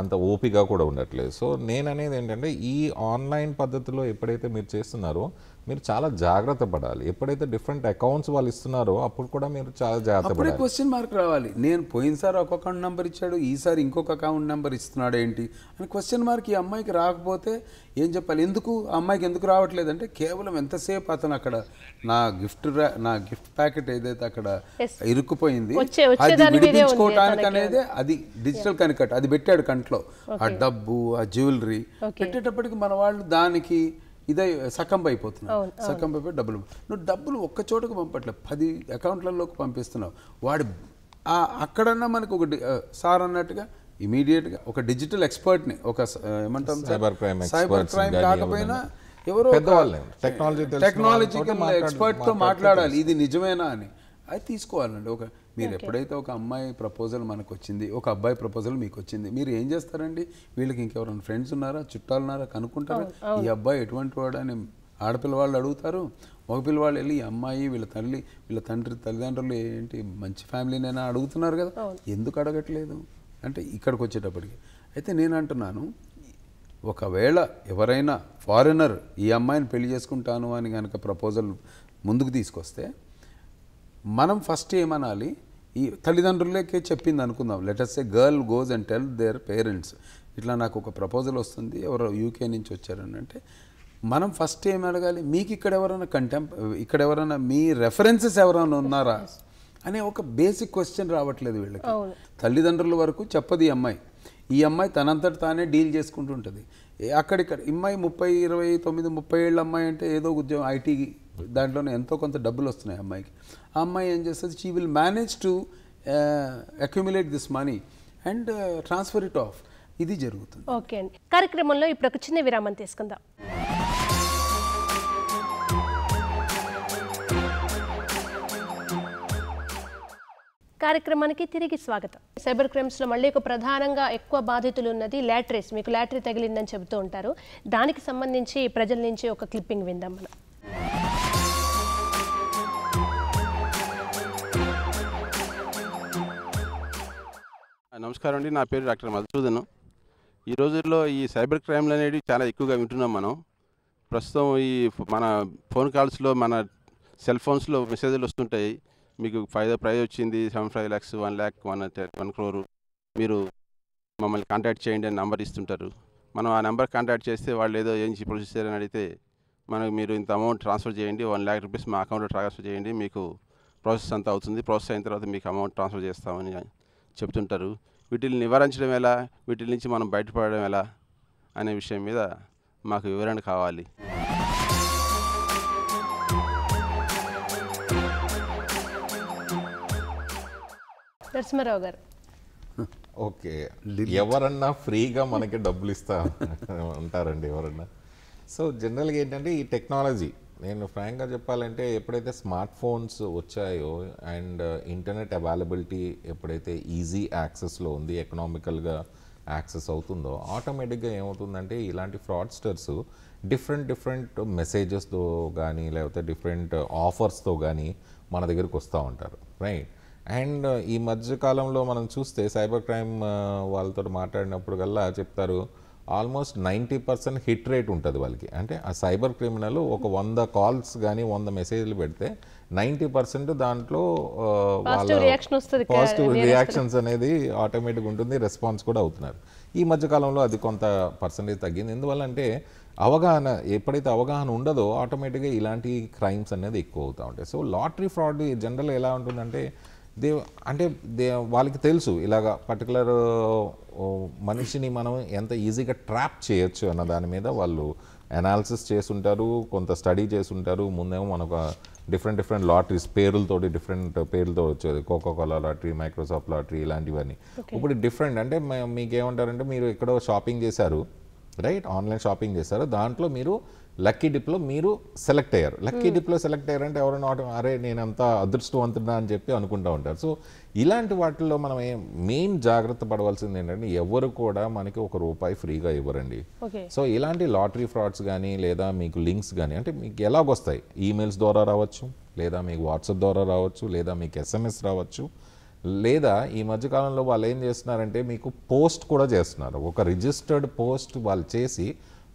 అంత ఓపిక కూడా ఉండట్లేదు సో నేను అనేది ఏంటంటే ఈ ఆన్లైన్ పద్ధతిలో ఎప్పుడైతే మీరు చేస్తున్నారో మీరు చాలా జాగ్రత్త పడాలి ఎప్పుడైతే డిఫరెంట్ అకౌంట్స్ వాళ్ళు ఇస్తున్నారో అప్పుడు కూడా మీరు చాలా జాగ్రత్త పడాలి క్వశ్చన్ మార్క్ రావాలి నేను పోయినసారి ఒక అకౌంట్ నెంబర్ ఇచ్చాడు ఈసారి ఇంకొక అకౌంట్ నెంబర్ ఇస్తున్నాడు ఏంటి అని క్వశ్చన్ మార్క్ ఈ అమ్మాయికి రాకపోతే ఏం చెప్పాలి ఎందుకు ఆ అమ్మాయికి ఎందుకు రావట్లేదంటే కేవలం ఎంతసేపు అతను అక్కడ నా గిఫ్ట్ నా గిఫ్ట్ ప్యాకెట్ ఏదైతే అక్కడ ఇరుక్కుపోయింది అది విడిపించుకోవటానికి అనేది అది డిజిటల్ కనికట్ అది పెట్టాడు కంట్లో ఆ డబ్బు ఆ జ్యువెలరీ పెట్టేటప్పటికి మన వాళ్ళు దానికి ఇదే సకంబ అయిపోతున్నావు సకంబ అయిపోయి డబ్బులు నువ్వు డబ్బులు ఒక్క చోటకు పంపట్లేదు పది అకౌంట్లలోకి పంపిస్తున్నావు వాడు అక్కడన్నా మనకు ఒక సార్ అన్నట్టుగా ఇమీడియట్గా ఒక డిజిటల్ ఎక్స్పర్ట్ని ఒక ఏమంటాం సైబర్ క్రైమ్ సైబర్ క్రైమ్ కాకపోయినా ఎవరు టెక్నాలజీ టెక్నాలజీకల్ ఎక్స్పర్ట్తో మాట్లాడాలి ఇది నిజమేనా అని అది తీసుకోవాలండి ఒక మీరు ఎప్పుడైతే ఒక అమ్మాయి ప్రపోజల్ మనకు వచ్చింది ఒక అబ్బాయి ప్రపోజల్ మీకు వచ్చింది మీరు ఏం చేస్తారండి వీళ్ళకి ఇంకెవరైనా ఫ్రెండ్స్ ఉన్నారా చుట్టాలు ఉన్నారా కనుక్కుంటారా ఈ అబ్బాయి ఎటువంటి వాడు అని ఆడపిల్లవాళ్ళు అడుగుతారు పిల్లవాళ్ళు వెళ్ళి ఈ అమ్మాయి వీళ్ళ తల్లి వీళ్ళ తండ్రి తల్లిదండ్రులు ఏంటి మంచి ఫ్యామిలీనైనా అడుగుతున్నారు కదా ఎందుకు అడగట్లేదు అంటే ఇక్కడికి వచ్చేటప్పటికి అయితే నేను అంటున్నాను ఒకవేళ ఎవరైనా ఫారినర్ ఈ అమ్మాయిని పెళ్లి చేసుకుంటాను అని కనుక ప్రపోజల్ ముందుకు తీసుకొస్తే మనం ఫస్ట్ ఏమనాలి ఈ తల్లిదండ్రులకే చెప్పింది అనుకుందాం letters a girl goes and tell their parents ఇట్లా నాకు ఒక ప్రపోజల్ వస్తుంది ఎవరు యూకే నుంచి వచ్చారని అంటే మనం ఫస్ట్ ఏం అడగాలి మీకు ఇక్కడ ఎవరైనా కంటెంప్ ఇక్కడ ఎవరైనా మీ రెఫరెన్సెస్ ఎవరైనా ఉన్నారా అనే ఒక బేసిక్ క్వశ్చన్ రావట్లేదు వీళ్ళకి తల్లిదండ్రుల వరకు చెప్పదు ఈ అమ్మాయి ఈ అమ్మాయి తనంతట తానే డీల్ చేసుకుంటుంటుంది అక్కడిక్కడ అమ్మాయి ముప్పై ఇరవై తొమ్మిది ముప్పై ఏళ్ళ అమ్మాయి అంటే ఏదో ఉద్యోగం ఐటీ దాంట్లోనే ఎంతో కొంత డబ్బులు వస్తున్నాయి అమ్మాయికి ఆ అమ్మాయి ఏం చేస్తుంది she will manage to accumulate this money and transfer it off ఇది జరుగుతుంది ఓకే అండి కార్యక్రమంలో ఇప్పుడు ఒక చిన్న విరామం తీసుకుందాం కార్యక్రమానికి తిరిగి స్వాగతం సైబర్ క్రైమ్స్లో మళ్ళీ ఒక ప్రధానంగా ఎక్కువ బాధితులు ఉన్నది లాటరీస్ మీకు లాటరీ తగిలిందని చెబుతూ ఉంటారు దానికి సంబంధించి ప్రజల నుంచి ఒక క్లిప్పింగ్ విందాం మనం నమస్కారం అండి నా పేరు డాక్టర్ మధుసూదన్ ఈ రోజుల్లో ఈ సైబర్ క్రైమ్లు అనేవి చాలా ఎక్కువగా వింటున్నాం మనం ప్రస్తుతం ఈ మన ఫోన్ కాల్స్లో మన సెల్ ఫోన్స్లో మెసేజ్లు వస్తుంటాయి మీకు ఫైవ్ ప్రైజ్ వచ్చింది seven five lakhs one lakh one one crore మీరు మమ్మల్ని కాంటాక్ట్ చేయండి అని నెంబర్ ఇస్తుంటారు మనం ఆ నెంబర్ కాంటాక్ట్ చేస్తే వాళ్ళు ఏదో ఏం ప్రొసెస్ అని అడిగితే మనకు మీరు ఇంత అమౌంట్ ట్రాన్స్ఫర్ చేయండి వన్ ల్యాక్ రూపీస్ మా అకౌంట్లో ట్రాన్స్ఫర్ చేయండి మీకు ప్రాసెస్ అంతా అవుతుంది ప్రాసెస్ అయిన తర్వాత మీకు అమౌంట్ ట్రాన్స్ఫర్ చేస్తామని చెప్తుంటారు వీటిని నివారించడం ఎలా వీటి నుంచి మనం బయటపడడం ఎలా అనే విషయం మీద మాకు వివరణ కావాలి నరసింహారావు గారు ఓకే ఎవరన్నా ఫ్రీగా మనకి డబ్బులు ఇస్తా ఉంటారండి ఎవరన్నా సో జనరల్గా ఏంటంటే ఈ టెక్నాలజీ నేను ఫ్రాంక్గా చెప్పాలంటే ఎప్పుడైతే స్మార్ట్ ఫోన్స్ వచ్చాయో అండ్ ఇంటర్నెట్ అవైలబిలిటీ ఎప్పుడైతే ఈజీ యాక్సెస్లో ఉంది ఎకనామికల్గా యాక్సెస్ అవుతుందో ఆటోమేటిక్గా ఏమవుతుందంటే ఇలాంటి ఫ్రాడ్స్టర్స్ డిఫరెంట్ డిఫరెంట్ మెసేజెస్తో కానీ లేకపోతే డిఫరెంట్ ఆఫర్స్తో కానీ మన దగ్గరకు వస్తూ ఉంటారు రైట్ అండ్ ఈ మధ్యకాలంలో మనం చూస్తే సైబర్ క్రైమ్ వాళ్ళతో మాట్లాడినప్పుడు కల్లా చెప్తారు almost ninety percent hit rate ఉంటుంది వాళ్ళకి అంటే ఆ సైబర్ క్రిమినల్ ఒక వంద కాల్స్ కానీ వంద మెసేజ్లు పెడితే నైంటీ పర్సెంట్ దాంట్లో వాళ్ళ పాజిటివ్ రియాక్షన్స్ అనేది ఆటోమేటిక్ ఉంటుంది రెస్పాన్స్ కూడా అవుతున్నారు ఈ మధ్యకాలంలో అది కొంత పర్సంటేజ్ తగ్గింది ఎందువల్లంటే అవగాహన ఎప్పుడైతే అవగాహన ఉండదో ఆటోమేటిక్గా ఇలాంటి క్రైమ్స్ అనేది ఎక్కువ అవుతూ ఉంటాయి సో లాటరీ ఫ్రాడ్ జనరల్ ఎలా ఉంటుందంటే దే అంటే దే వాళ్ళకి తెలుసు ఇలాగ పర్టికులర్ మనిషిని మనం ఎంత ఈజీగా ట్రాప్ చేయొచ్చు అన్న దాని మీద వాళ్ళు అనాలిసిస్ చేసుంటారు కొంత స్టడీ ఉంటారు ముందేమో మనకు డిఫరెంట్ డిఫరెంట్ లాటరీస్ పేర్లతోటి డిఫరెంట్ పేర్లతో వచ్చేది కోకోకోలా లాటరీ మైక్రోసాఫ్ట్ లాటరీ ఇలాంటివన్నీ ఇప్పుడు డిఫరెంట్ అంటే మీకు ఏమంటారంటే మీరు ఎక్కడో షాపింగ్ చేశారు రైట్ ఆన్లైన్ షాపింగ్ చేశారు దాంట్లో మీరు లక్కీ డిప్లో మీరు సెలెక్ట్ అయ్యారు లక్కీ డిప్లో సెలెక్ట్ అయ్యారంటే ఎవరైనా అరే నేను అంత అదృష్టవంతుడా అని చెప్పి అనుకుంటూ ఉంటారు సో ఇలాంటి వాటిల్లో మనం మెయిన్ జాగ్రత్త పడవలసింది ఏంటంటే ఎవరు కూడా మనకి ఒక రూపాయి ఫ్రీగా ఇవ్వరండి సో ఇలాంటి లాటరీ ఫ్రాడ్స్ కానీ లేదా మీకు లింక్స్ కానీ అంటే మీకు ఎలాగొస్తాయి ఈమెయిల్స్ ద్వారా రావచ్చు లేదా మీకు వాట్సాప్ ద్వారా రావచ్చు లేదా మీకు ఎస్ఎంఎస్ రావచ్చు లేదా ఈ మధ్యకాలంలో వాళ్ళు ఏం చేస్తున్నారంటే మీకు పోస్ట్ కూడా చేస్తున్నారు ఒక రిజిస్టర్డ్ పోస్ట్ వాళ్ళు చేసి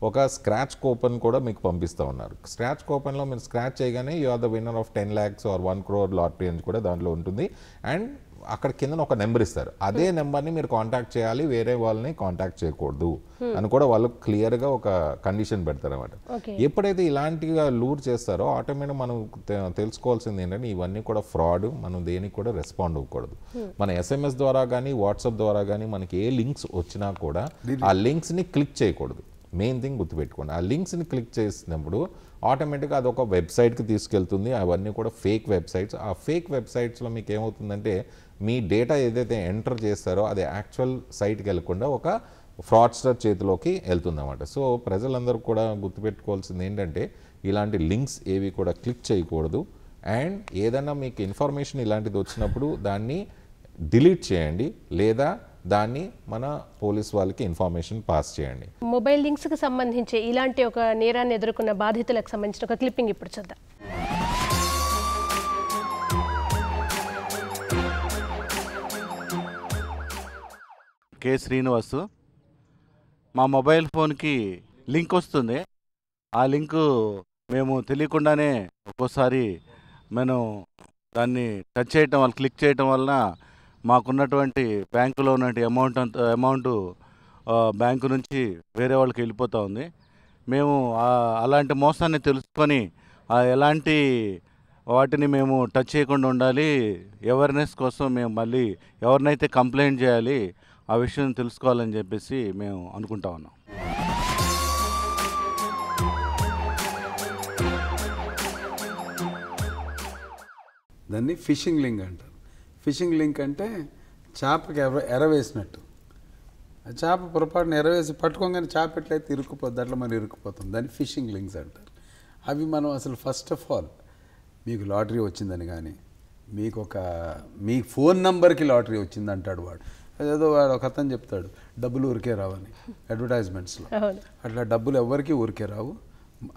ఒక స్క్రాచ్ కూపన్ కూడా మీకు పంపిస్తూ ఉన్నారు స్క్రాచ్ కూపన్లో మీరు స్క్రాచ్ చేయగానే you are the winner of ten lakhs or one crore lottery అని కూడా దాంట్లో ఉంటుంది అండ్ అక్కడ కింద ఒక నెంబర్ ఇస్తారు అదే నెంబర్ని hmm. మీరు కాంటాక్ట్ చేయాలి వేరే వాళ్ళని కాంటాక్ట్ చేయకూడదు hmm. అని కూడా వాళ్ళు క్లియర్గా ఒక కండిషన్ పెడతారు అనమాట ఎప్పుడైతే ఇలాంటిగా లూర్ చేస్తారో ఆటోమేటిక్ మనం తెలుసుకోవాల్సింది ఏంటంటే ఇవన్నీ కూడా ఫ్రాడ్ మనం దేనికి కూడా రెస్పాండ్ అవ్వకూడదు hmm. మన ఎస్ఎంఎస్ ద్వారా కానీ వాట్సాప్ ద్వారా కానీ మనకి ఏ లింక్స్ వచ్చినా కూడా ఆ లింక్స్ని క్లిక్ చేయకూడదు మెయిన్ థింగ్ గుర్తుపెట్టుకోండి ఆ లింక్స్ని క్లిక్ చేసినప్పుడు ఆటోమేటిక్గా అది ఒక వెబ్సైట్కి తీసుకెళ్తుంది అవన్నీ కూడా ఫేక్ వెబ్సైట్స్ ఆ ఫేక్ వెబ్సైట్స్లో మీకు ఏమవుతుందంటే మీ డేటా ఏదైతే ఎంటర్ చేస్తారో అది యాక్చువల్ సైట్కి వెళ్ళకుండా ఒక ఫ్రాడ్స్టర్ చేతిలోకి వెళ్తుందన్నమాట సో ప్రజలందరూ కూడా గుర్తుపెట్టుకోవాల్సింది ఏంటంటే ఇలాంటి లింక్స్ ఏవి కూడా క్లిక్ చేయకూడదు అండ్ ఏదైనా మీకు ఇన్ఫర్మేషన్ ఇలాంటిది వచ్చినప్పుడు దాన్ని డిలీట్ చేయండి లేదా దాన్ని మన పోలీస్ వాళ్ళకి ఇన్ఫర్మేషన్ పాస్ చేయండి మొబైల్ లింక్స్కి సంబంధించి ఇలాంటి ఒక నేరాన్ని ఎదుర్కొన్న బాధితులకు సంబంధించిన ఒక క్లిప్పింగ్ ఇప్పుడు చూద్దాం కే శ్రీనివాసు మా మొబైల్ ఫోన్కి లింక్ వస్తుంది ఆ లింకు మేము తెలియకుండానే ఒక్కోసారి మేము దాన్ని టచ్ చేయటం వల్ల క్లిక్ చేయటం వలన మాకున్నటువంటి బ్యాంకులో ఉన్నటువంటి అమౌంట్ అంత అమౌంట్ బ్యాంకు నుంచి వేరే వాళ్ళకి వెళ్ళిపోతూ ఉంది మేము అలాంటి మోసాన్ని తెలుసుకొని ఎలాంటి వాటిని మేము టచ్ చేయకుండా ఉండాలి అవేర్నెస్ కోసం మేము మళ్ళీ ఎవరినైతే కంప్లైంట్ చేయాలి ఆ విషయం తెలుసుకోవాలని చెప్పేసి మేము అనుకుంటా ఉన్నాం దాన్ని ఫిషింగ్ లింగ్ అంట ఫిషింగ్ లింక్ అంటే చేపకి ఎర ఎరవేసినట్టు ఆ చేప పొరపాటున ఎరవేసి పట్టుకోగానే చేప ఎట్లయితే ఇరుక్కుపోతుంది అట్లా మనం ఇరుక్కుపోతుంది దాన్ని ఫిషింగ్ లింక్స్ అంటారు అవి మనం అసలు ఫస్ట్ ఆఫ్ ఆల్ మీకు లాటరీ వచ్చిందని కానీ మీకు ఒక మీ ఫోన్ నంబర్కి లాటరీ వచ్చింది అంటాడు వాడు ఏదో వాడు ఒక అతను చెప్తాడు డబ్బులు ఊరికే రావని అడ్వర్టైజ్మెంట్స్లో అట్లా డబ్బులు ఎవరికి ఊరికే రావు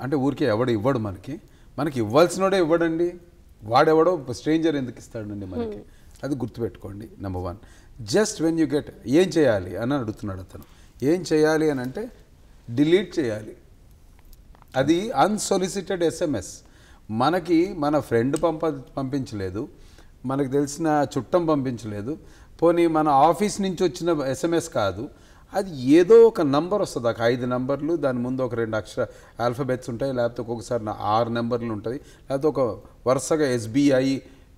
అంటే ఊరికే ఎవడు ఇవ్వడు మనకి మనకి ఇవ్వాల్సినోడే ఇవ్వడండి వాడెవడో స్ట్రేంజర్ ఎందుకు ఇస్తాడండి మనకి అది గుర్తుపెట్టుకోండి number one just when you get ఏం చేయాలి అని అడుగుతున్నాడు అతను ఏం చేయాలి అని అంటే డిలీట్ చేయాలి అది అన్సొలిసిటెడ్ ఎస్ఎంఎస్ మనకి మన ఫ్రెండ్ పంప పంపించలేదు మనకు తెలిసిన చుట్టం పంపించలేదు పోనీ మన ఆఫీస్ నుంచి వచ్చిన ఎస్ఎంఎస్ కాదు అది ఏదో ఒక నంబర్ వస్తుంది ఒక ఐదు నంబర్లు దాని ముందు ఒక రెండు అక్షర ఆల్ఫాబెట్స్ ఉంటాయి లేకపోతే ఒక్కొక్కసారి ఆరు నెంబర్లు ఉంటుంది లేకపోతే ఒక వరుసగా ఎస్బీఐ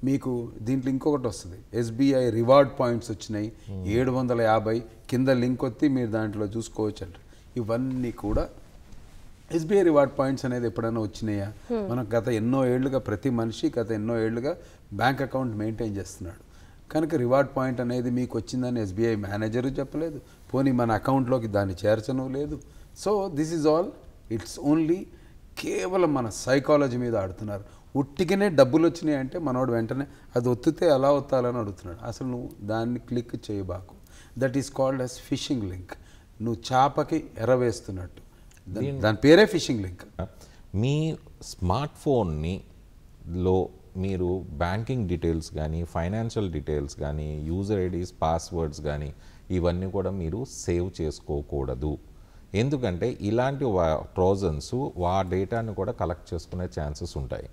మీకు దీంట్లో ఇంకొకటి వస్తుంది ఎస్బీఐ రివార్డ్ పాయింట్స్ వచ్చినాయి ఏడు వందల యాభై కింద లింక్ వచ్చి మీరు దాంట్లో చూసుకోవచ్చు అంట ఇవన్నీ కూడా ఎస్బీఐ రివార్డ్ పాయింట్స్ అనేది ఎప్పుడైనా వచ్చినాయా మనం గత ఎన్నో ఏళ్ళుగా ప్రతి మనిషి గత ఎన్నో ఏళ్ళుగా బ్యాంక్ అకౌంట్ మెయింటైన్ చేస్తున్నాడు కనుక రివార్డ్ పాయింట్ అనేది మీకు వచ్చిందని ఎస్బీఐ మేనేజరు చెప్పలేదు పోనీ మన అకౌంట్లోకి దాన్ని చేర్చను లేదు so this is all it's only కేవలం మన సైకాలజీ మీద ఆడుతున్నారు ఉట్టిగానే డబ్బులు వచ్చినాయి అంటే మనవాడు వెంటనే అది ఒత్తితే ఎలా ఒత్తాలని అడుగుతున్నాడు అసలు నువ్వు దాన్ని క్లిక్ చేయబాకు that is called as phishing link నువ్వు చేపకి ఎరవేస్తున్నట్టు దాని పేరే ఫిషింగ్ లింక్ మీ స్మార్ట్ ఫోన్ని లో మీరు బ్యాంకింగ్ డీటెయిల్స్ కానీ ఫైనాన్షియల్ డీటెయిల్స్ కానీ యూజర్ ఐడీస్ పాస్వర్డ్స్ కానీ ఇవన్నీ కూడా మీరు సేవ్ చేసుకోకూడదు ఎందుకంటే ఇలాంటి ట్రోజన్స్ వా డేటాను కూడా కలెక్ట్ చేసుకునే ఛాన్సెస్ ఉంటాయి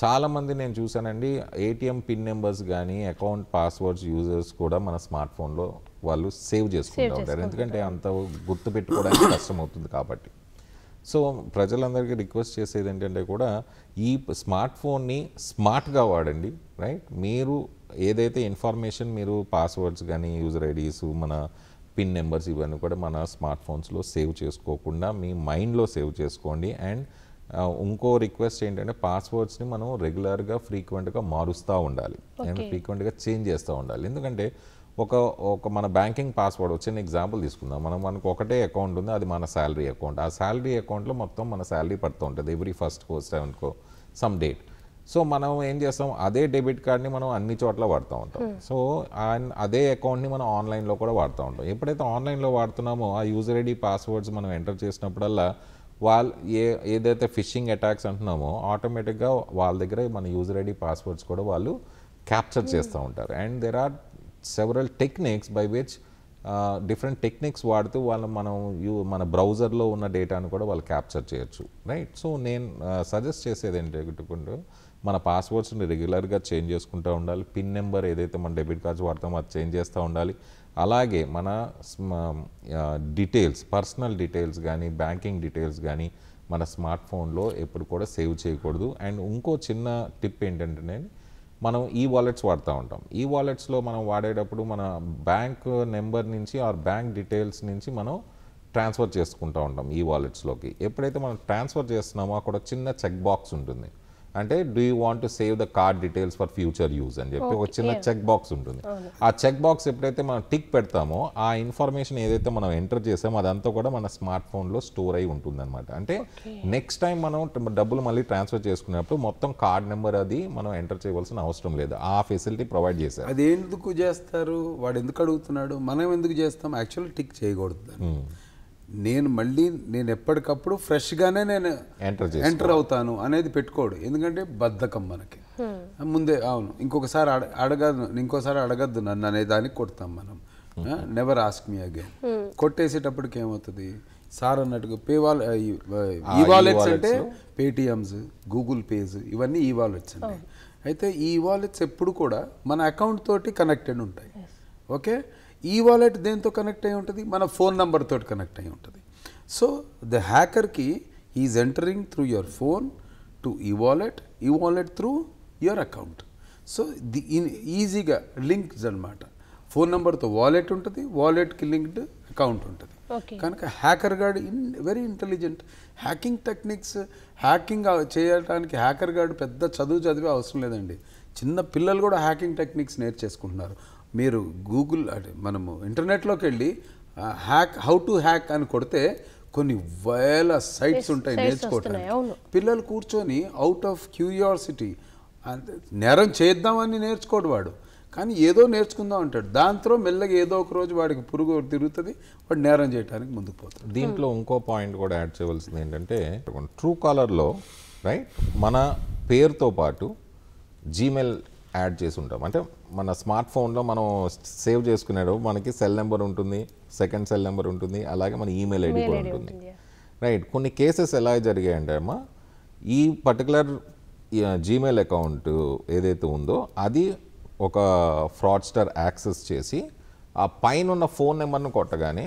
చాలామంది నేను చూశానండి ఏటీఎం పిన్ నెంబర్స్ కానీ అకౌంట్ పాస్వర్డ్స్ యూజర్స్ కూడా మన స్మార్ట్ ఫోన్లో వాళ్ళు సేవ్ చేసుకుంటూ ఉంటారు ఎందుకంటే అంత గుర్తు పెట్టుకోవడానికి కష్టం అవుతుంది కాబట్టి సో ప్రజలందరికీ రిక్వెస్ట్ చేసేది ఏంటంటే కూడా ఈ స్మార్ట్ ఫోన్ని స్మార్ట్గా వాడండి రైట్ మీరు ఏదైతే ఇన్ఫర్మేషన్ మీరు పాస్వర్డ్స్ కానీ యూజర్ ఐడీస్ మన పిన్ నెంబర్స్ ఇవన్నీ కూడా మన స్మార్ట్ ఫోన్స్లో సేవ్ చేసుకోకుండా మీ మైండ్లో సేవ్ చేసుకోండి అండ్ ఇంకో రిక్వెస్ట్ ఏంటంటే పాస్వర్డ్స్ని మనం రెగ్యులర్గా ఫ్రీక్వెంట్గా మారుస్తూ ఉండాలి అండ్ ఫ్రీక్వెంట్గా చేంజ్ చేస్తూ ఉండాలి ఎందుకంటే ఒక ఒక మన బ్యాంకింగ్ పాస్వర్డ్ వచ్చిన ఎగ్జాంపుల్ తీసుకుందాం మనం మనకు ఒకటే అకౌంట్ ఉంది అది మన శాలరీ అకౌంట్ ఆ శాలరీ అకౌంట్లో మొత్తం మన శాలరీ పడుతూ ఉంటుంది ఎవ్రీ ఫస్ట్ కో కో సమ్ డేట్ సో మనం ఏం చేస్తాం అదే డెబిట్ కార్డ్ని మనం అన్ని చోట్ల వాడుతూ ఉంటాం hmm. సో అదే అకౌంట్ని మనం ఆన్లైన్లో కూడా వాడుతూ ఉంటాం ఎప్పుడైతే ఆన్లైన్లో వాడుతున్నామో ఆ యూజర్ ఐడి పాస్వర్డ్స్ మనం ఎంటర్ చేసినప్పుడల్లా వాళ్ళు ఏ ఏదైతే ఫిషింగ్ అటాక్స్ అంటున్నామో ఆటోమేటిక్గా వాళ్ళ దగ్గర మన యూజర్ ఐడి పాస్వర్డ్స్ కూడా వాళ్ళు క్యాప్చర్ చేస్తూ ఉంటారు and there are several techniques by which different techniques వాడుతూ వాళ్ళు మనం యూ మన బ్రౌజర్లో ఉన్న డేటాను కూడా వాళ్ళు క్యాప్చర్ చేయొచ్చు రైట్ సో నేను సజెస్ట్ uh, చేసేది ఏంటంటే మన పాస్వర్డ్స్ని రెగ్యులర్గా చేంజ్ చేసుకుంటూ ఉండాలి పిన్ నెంబర్ ఏదైతే మన డెబిట్ కార్డ్స్ వాడతామో అది చేంజ్ చేస్తూ ఉండాలి అలాగే మన డీటెయిల్స్ పర్సనల్ డీటెయిల్స్ కానీ బ్యాంకింగ్ డీటెయిల్స్ కానీ మన స్మార్ట్ ఫోన్లో ఎప్పుడు కూడా సేవ్ చేయకూడదు అండ్ ఇంకో చిన్న టిప్ ఏంటంటే మనం ఈ వాలెట్స్ వాడుతూ ఉంటాం ఈ వాలెట్స్లో మనం వాడేటప్పుడు మన బ్యాంక్ నెంబర్ నుంచి ఆర్ బ్యాంక్ డీటెయిల్స్ నుంచి మనం ట్రాన్స్ఫర్ చేసుకుంటూ ఉంటాం ఈ వాలెట్స్లోకి ఎప్పుడైతే మనం ట్రాన్స్ఫర్ చేస్తున్నామో అక్కడ చిన్న చెక్ బాక్స్ ఉంటుంది అంటే do you want to save the card details for future use అని చెప్పి ఒక చిన్న చెక్ బాక్స్ ఉంటుంది ఆ చెక్ బాక్స్ ఎప్పుడైతే మనం టిక్ పెడతామో ఆ ఇన్ఫర్మేషన్ ఏదైతే మనం ఎంటర్ చేసామో అదంతా కూడా మన స్మార్ట్ ఫోన్లో స్టోర్ అయి ఉంటుంది అనమాట అంటే నెక్స్ట్ టైం మనం డబ్బులు మళ్ళీ ట్రాన్స్ఫర్ చేసుకున్నప్పుడు మొత్తం కార్డ్ నెంబర్ అది మనం ఎంటర్ చేయవలసిన అవసరం లేదు ఆ ఫెసిలిటీ ప్రొవైడ్ చేశారు అది ఎందుకు చేస్తారు వాడు ఎందుకు అడుగుతున్నాడు మనం ఎందుకు చేస్తాం యాక్చువల్ టిక్ చేయకూడదు నేను మళ్ళీ నేను ఎప్పటికప్పుడు ఫ్రెష్గానే నేను ఎంటర్ అవుతాను అనేది పెట్టుకోడు ఎందుకంటే బద్ధకం మనకి hmm. ముందే అవును ఇంకొకసారి అడగదు ఇంకోసారి అడగద్దు నన్ను అనే దానికి కొడతాం మనం నెవర్ ఆస్క్ మీ అగేన్ కొట్టేసేటప్పటికి ఏమవుతుంది సార్ అన్నట్టుగా పే వాల్ ఈ వాలెట్స్ అంటే పేటిఎమ్స్ గూగుల్ పేస్ ఇవన్నీ ఈ వాలెట్స్ అండి oh. అయితే ఈ వాలెట్స్ ఎప్పుడు కూడా మన అకౌంట్ తోటి కనెక్టెడ్ ఉంటాయి ఓకే ఈ వాలెట్ దేంతో కనెక్ట్ అయి ఉంటుంది మన ఫోన్ నెంబర్తో కనెక్ట్ అయి ఉంటుంది సో ద హ్యాకర్కి is entering through your phone to e wallet e wallet through your account so the in ఈజీగా లింక్స్ అనమాట ఫోన్ నెంబర్తో వాలెట్ ఉంటుంది వాలెట్కి లింక్డ్ అకౌంట్ ఉంటుంది కనుక hacker guard in very intelligent hacking techniques hacking చేయడానికి hacker guard పెద్ద చదువు చదివే అవసరం లేదండి చిన్న పిల్లలు కూడా హ్యాకింగ్ టెక్నిక్స్ నేర్చేసుకుంటున్నారు మీరు గూగుల్ మనము ఇంటర్నెట్లోకి వెళ్ళి హ్యాక్ హౌ టు హ్యాక్ అని కొడితే కొన్ని వేల సైట్స్ ఉంటాయి నేర్చుకోవటానికి పిల్లలు కూర్చొని అవుట్ ఆఫ్ క్యూరియాసిటీ నేరం చేద్దామని నేర్చుకోడు వాడు కానీ ఏదో నేర్చుకుందాం అంటాడు దాంతో మెల్లగా ఏదో ఒక రోజు వాడికి పురుగు తిరుగుతుంది వాడు నేరం చేయడానికి ముందుకు పోతాడు దీంట్లో ఇంకో పాయింట్ కూడా యాడ్ చేయవలసింది ఏంటంటే ట్రూ కాలర్లో రైట్ మన పేరుతో పాటు జీమెయిల్ యాడ్ చేసి ఉంటాం అంటే మన స్మార్ట్ ఫోన్లో మనం సేవ్ చేసుకున్నాడు మనకి సెల్ నెంబర్ ఉంటుంది సెకండ్ సెల్ నెంబర్ ఉంటుంది అలాగే మన ఈమెయిల్ ఐడి కూడా ఉంటుంది రైట్ కొన్ని కేసెస్ ఎలా జరిగాయంటే అమ్మా ఈ పర్టికులర్ జీమెయిల్ అకౌంట్ ఏదైతే ఉందో అది ఒక ఫ్రాడ్స్టర్ యాక్సెస్ చేసి ఆ పైన ఉన్న ఫోన్ నెంబర్ను కొట్టగానే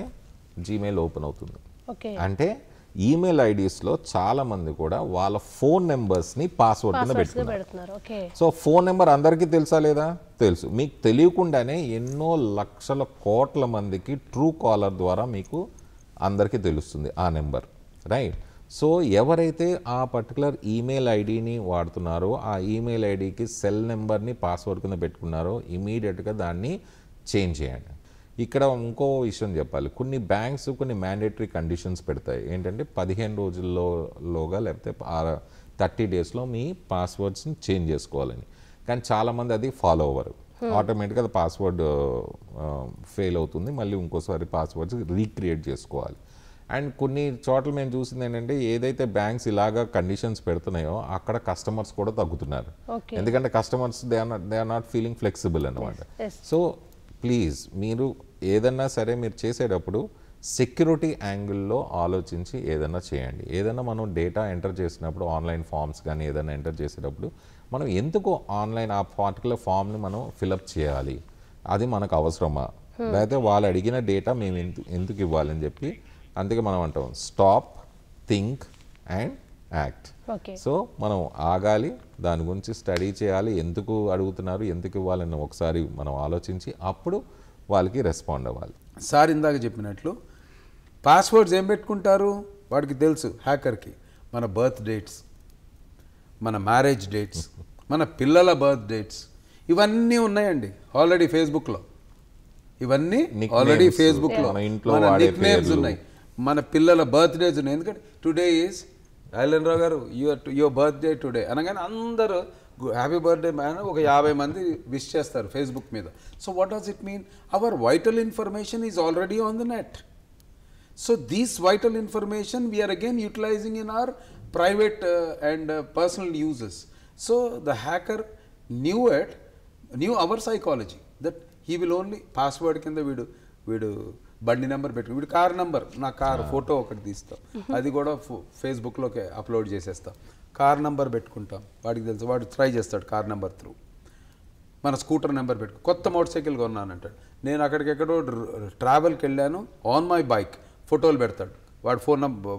జీమెయిల్ ఓపెన్ అవుతుంది అంటే ఈమెయిల్ ఐడీస్లో చాలామంది కూడా వాళ్ళ ఫోన్ నెంబర్స్ని పాస్వర్డ్ కింద పెట్టుకున్నారు సో ఫోన్ నెంబర్ అందరికీ తెలుసా లేదా తెలుసు మీకు తెలియకుండానే ఎన్నో లక్షల కోట్ల మందికి ట్రూ కాలర్ ద్వారా మీకు అందరికీ తెలుస్తుంది ఆ నెంబర్ రైట్ సో ఎవరైతే ఆ పర్టికులర్ ఈమెయిల్ ఐడిని వాడుతున్నారో ఆ ఈమెయిల్ ఐడికి సెల్ నెంబర్ని పాస్వర్డ్ కింద పెట్టుకున్నారో ఇమీడియట్గా దాన్ని చేంజ్ చేయండి ఇక్కడ ఇంకో విషయం చెప్పాలి కొన్ని బ్యాంక్స్ కొన్ని మ్యాండేటరీ కండిషన్స్ పెడతాయి ఏంటంటే పదిహేను రోజుల్లో లోగా లేకపోతే థర్టీ డేస్లో మీ పాస్వర్డ్స్ని చేంజ్ చేసుకోవాలని కానీ చాలామంది అది ఫాలో అవ్వరు hmm. ఆటోమేటిక్గా అది పాస్వర్డ్ ఫెయిల్ అవుతుంది మళ్ళీ ఇంకోసారి పాస్వర్డ్స్ రీక్రియేట్ చేసుకోవాలి అండ్ కొన్ని చోట్ల మేము చూసింది ఏంటంటే ఏదైతే బ్యాంక్స్ ఇలాగా కండిషన్స్ పెడుతున్నాయో అక్కడ కస్టమర్స్ కూడా తగ్గుతున్నారు ఎందుకంటే customers they are not they are not feeling flexible అనమాట సో ప్లీజ్ మీరు ఏదన్నా సరే మీరు చేసేటప్పుడు సెక్యూరిటీ యాంగిల్లో ఆలోచించి ఏదైనా చేయండి ఏదైనా మనం డేటా ఎంటర్ చేసినప్పుడు ఆన్లైన్ ఫామ్స్ కానీ ఏదైనా ఎంటర్ చేసేటప్పుడు మనం ఎందుకు ఆన్లైన్ ఆ పార్టికులర్ ఫామ్ని మనం ఫిలప్ చేయాలి అది మనకు అవసరమా లేకపోతే వాళ్ళు అడిగిన డేటా మేము ఎందుకు ఇవ్వాలని చెప్పి అందుకే మనం అంటాం stop think and act so మనం ఆగాలి దాని గురించి స్టడీ చేయాలి ఎందుకు అడుగుతున్నారు ఎందుకు ఇవ్వాలని ఒకసారి మనం ఆలోచించి అప్పుడు వాళ్ళకి రెస్పాండ్ అవ్వాలి సార్ ఇందాక చెప్పినట్లు పాస్వర్డ్స్ ఏం పెట్టుకుంటారు వాడికి తెలుసు హ్యాకర్కి మన బర్త్ డేట్స్ మన మ్యారేజ్ డేట్స్ <laughs> మన పిల్లల బర్త్ డేట్స్ ఇవన్నీ ఉన్నాయండి ఆల్రెడీ ఫేస్బుక్లో ఇవన్నీ ఆల్రెడీ ఫేస్బుక్లో ఇంట్లో నేమ్స్ ఉన్నాయి మన పిల్లల బర్త్డేస్ ఉన్నాయి ఎందుకంటే టుడే ఈజ్ ఐలెండ్రావు గారు యువర్ యువర్ బర్త్డే టుడే అనగానే అందరూ హ్యాపీ బర్త్డే అని ఒక యాభై మంది విష్ చేస్తారు ఫేస్బుక్ మీద so what does it mean our vital information is already on the net so these vital information we are again utilising in our private and personal uses so the hacker knew at knew our psychology that he will only password కింద వీడు వీడు బండి number పెట్టుకుని వీడు car number నా car photo ఒకటి తీస్తాం అది కూడా ఫేస్బుక్లోకి అప్లోడ్ చేసేస్తాం కార్ నెంబర్ పెట్టుకుంటాం వాడికి తెలుసు వాడు ట్రై చేస్తాడు కార్ నెంబర్ త్రూ మన స్కూటర్ నెంబర్ పెట్టు కొత్త మోటార్ సైకిల్ కొన్నానంటాడు నేను అక్కడికెక్కడో ట్రావెల్కి వెళ్ళాను ఆన్ మై బైక్ ఫోటోలు పెడతాడు వాడు ఫోన్ నెంబర్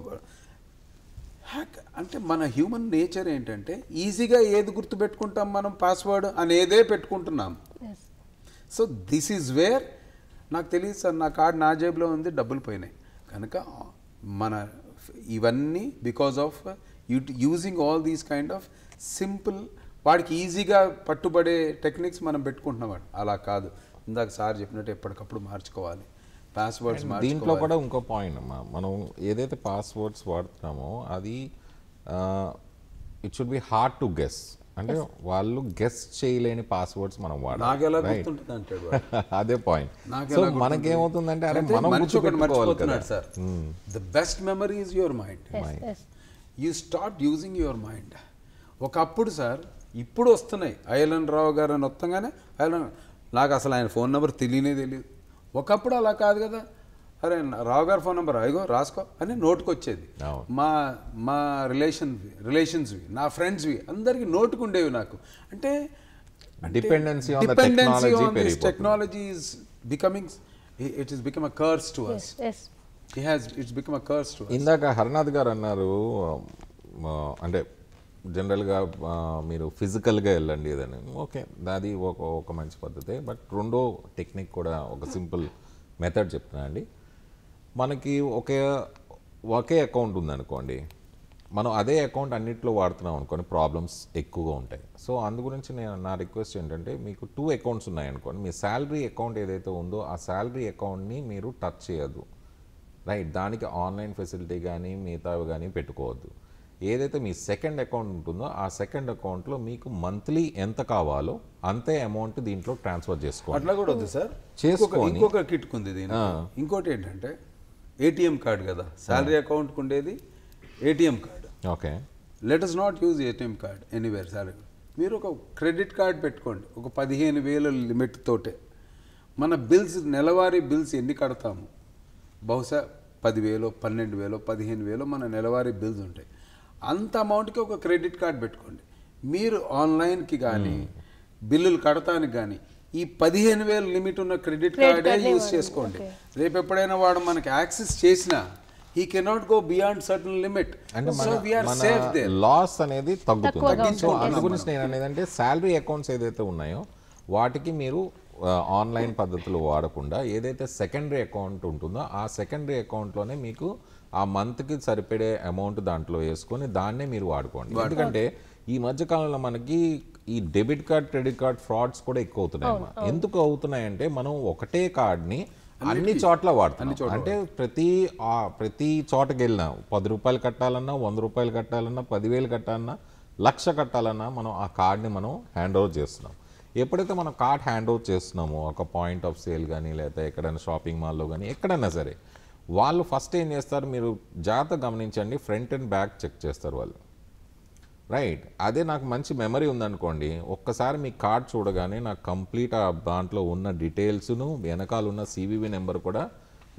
హ్యాక్ అంటే మన హ్యూమన్ నేచర్ ఏంటంటే ఈజీగా ఏది గుర్తు పెట్టుకుంటాం మనం పాస్వర్డ్ అనేదే పెట్టుకుంటున్నాం సో దిస్ ఈజ్ వేర్ నాకు తెలియదు సార్ నా కార్డు నా జేబులో ఉంది డబ్బులు పోయినాయి కనుక మన ఇవన్నీ because of using all these kind of simple వాడికి ఈజీగా పట్టుబడే టెక్నిక్స్ మనం పెట్టుకుంటున్నాం అలా కాదు ఇందాక సార్ చెప్పినట్టు ఎప్పటికప్పుడు మార్చుకోవాలి పాస్వర్డ్స్ దీంట్లో కూడా ఇంకో పాయింట్ అమ్మా మనం ఏదైతే పాస్వర్డ్స్ వాడుతున్నామో అది it should be hard to guess అంటే వాళ్ళు గెస్ట్ చేయలేని పాస్వర్డ్స్ మనం వాడాలి <laughs> అదే పాయింట్ సో మనకేమవుతుందంటే అరే మనం sir the best memory is your mind you start using your mind ఒకప్పుడు సార్ ఇప్పుడు వస్తున్నాయి ఐలన్ రావు గారు అని వస్తాగానే అయలన్ నాకు అసలు ఆయన ఫోన్ నెంబర్ తెలియనే తెలియదు ఒకప్పుడు అలా కాదు కదా అరే రావు గారు ఫోన్ నెంబర్ అయ్యో రాసుకో అని నోటుకు వచ్చేది మా మా రిలేషన్ రిలేషన్స్వి నా ఫ్రెండ్స్వి అందరికీ నోటుకు ఉండేవి నాకు అంటే dependency dependency on this technology is becoming it is become a curse to us it's become a curse to ఇందాక హరినాథ్ గారు అన్నారు అంటే జనరల్గా మీరు ఫిజికల్గా వెళ్ళండి ఏదని ఓకే అది ఒక ఒక మంచి పద్ధతే బట్ రెండో టెక్నిక్ కూడా ఒక సింపుల్ మెథడ్ చెప్తున్నా అండి మనకి ఒకే ఒకే అకౌంట్ ఉందనుకోండి మనం అదే అకౌంట్ అన్నింటిలో వాడుతున్నాం అనుకోండి ప్రాబ్లమ్స్ ఎక్కువగా ఉంటాయి సో అందు గురించి నేను నా రిక్వెస్ట్ ఏంటంటే మీకు టూ అకౌంట్స్ ఉన్నాయనుకోండి మీ శాలరీ అకౌంట్ ఏదైతే ఉందో ఆ శాలరీ అకౌంట్ని మీరు టచ్ చేయొద్దు రైట్ దానికి ఆన్లైన్ ఫెసిలిటీ కానీ మిగతావి కానీ పెట్టుకోవద్దు ఏదైతే మీ సెకండ్ అకౌంట్ ఉంటుందో ఆ సెకండ్ అకౌంట్లో మీకు మంత్లీ ఎంత కావాలో అంతే అమౌంట్ దీంట్లో ట్రాన్స్ఫర్ చేసుకోవాలి అట్లా కూడా వద్దు సార్ చేసుకో ఇంకొక కిట్కుంది ఇంకోటి ఏంటంటే ఏటీఎం కార్డు కదా శాలరీ అకౌంట్కి ఉండేది ATM card okay let us not use ATM card anywhere sorry మీరు ఒక క్రెడిట్ కార్డ్ పెట్టుకోండి ఒక పదిహేను వేల లిమిట్ తోటే మన బిల్స్ నెలవారీ బిల్స్ ఎన్ని కడతాము బహుశా పదివేలు పన్నెండు వేలు పదిహేను వేలు మన నెలవారీ బిల్స్ ఉంటాయి అంత అమౌంట్కి ఒక క్రెడిట్ కార్డ్ పెట్టుకోండి మీరు ఆన్లైన్కి కానీ బిల్లులు కడతానికి కానీ ఈ పదిహేను వేలు లిమిట్ ఉన్న క్రెడిట్ కార్డే యూజ్ చేసుకోండి రేపు ఎప్పుడైనా వాడు మనకి యాక్సెస్ చేసినా he cannot go beyond certain limit loss అనేది తగ్గుతుంది అందు గురించి నేను అనేది అంటే శాలరీ అకౌంట్స్ ఏదైతే ఉన్నాయో వాటికి మీరు ఆన్లైన్ పద్ధతులు వాడకుండా ఏదైతే సెకండరీ అకౌంట్ ఉంటుందో ఆ సెకండరీ అకౌంట్లోనే మీకు ఆ మంత్కి సరిపడే అమౌంట్ దాంట్లో వేసుకొని దాన్నే మీరు వాడుకోండి ఎందుకంటే ఈ మధ్యకాలంలో మనకి ఈ debit card credit card frauds కూడా ఎక్కువ అవుతున్నాయి ఎందుకు అవుతున్నాయంటే మనం ఒకటే కార్డ్ని అన్ని చోట్ల వాడుతున్నాం అంటే ప్రతి ప్రతి చోటకి వెళ్ళినా పది రూపాయలు కట్టాలన్నా వంద రూపాయలు కట్టాలన్నా పదివేలు కట్టాలన్నా లక్ష కట్టాలన్నా మనం ఆ కార్డ్ని మనం హ్యాండ్ ఓవర్ చేస్తున్నాం ఎప్పుడైతే మనం కార్డ్ హ్యాండ్ ఓవర్ చేస్తున్నామో ఒక పాయింట్ ఆఫ్ సేల్ కానీ లేకపోతే ఎక్కడైనా షాపింగ్ మాల్లో కానీ ఎక్కడైనా సరే వాళ్ళు ఫస్ట్ ఏం చేస్తారు మీరు జాగ్రత్త గమనించండి ఫ్రంట్ అండ్ బ్యాక్ చెక్ చేస్తారు వాళ్ళు రైట్ అదే నాకు మంచి మెమరీ ఉందనుకోండి ఒక్కసారి మీ కార్డ్ చూడగానే నాకు కంప్లీట్ ఆ దాంట్లో ఉన్న డీటెయిల్స్ను వెనకాల ఉన్న సివివి నెంబర్ కూడా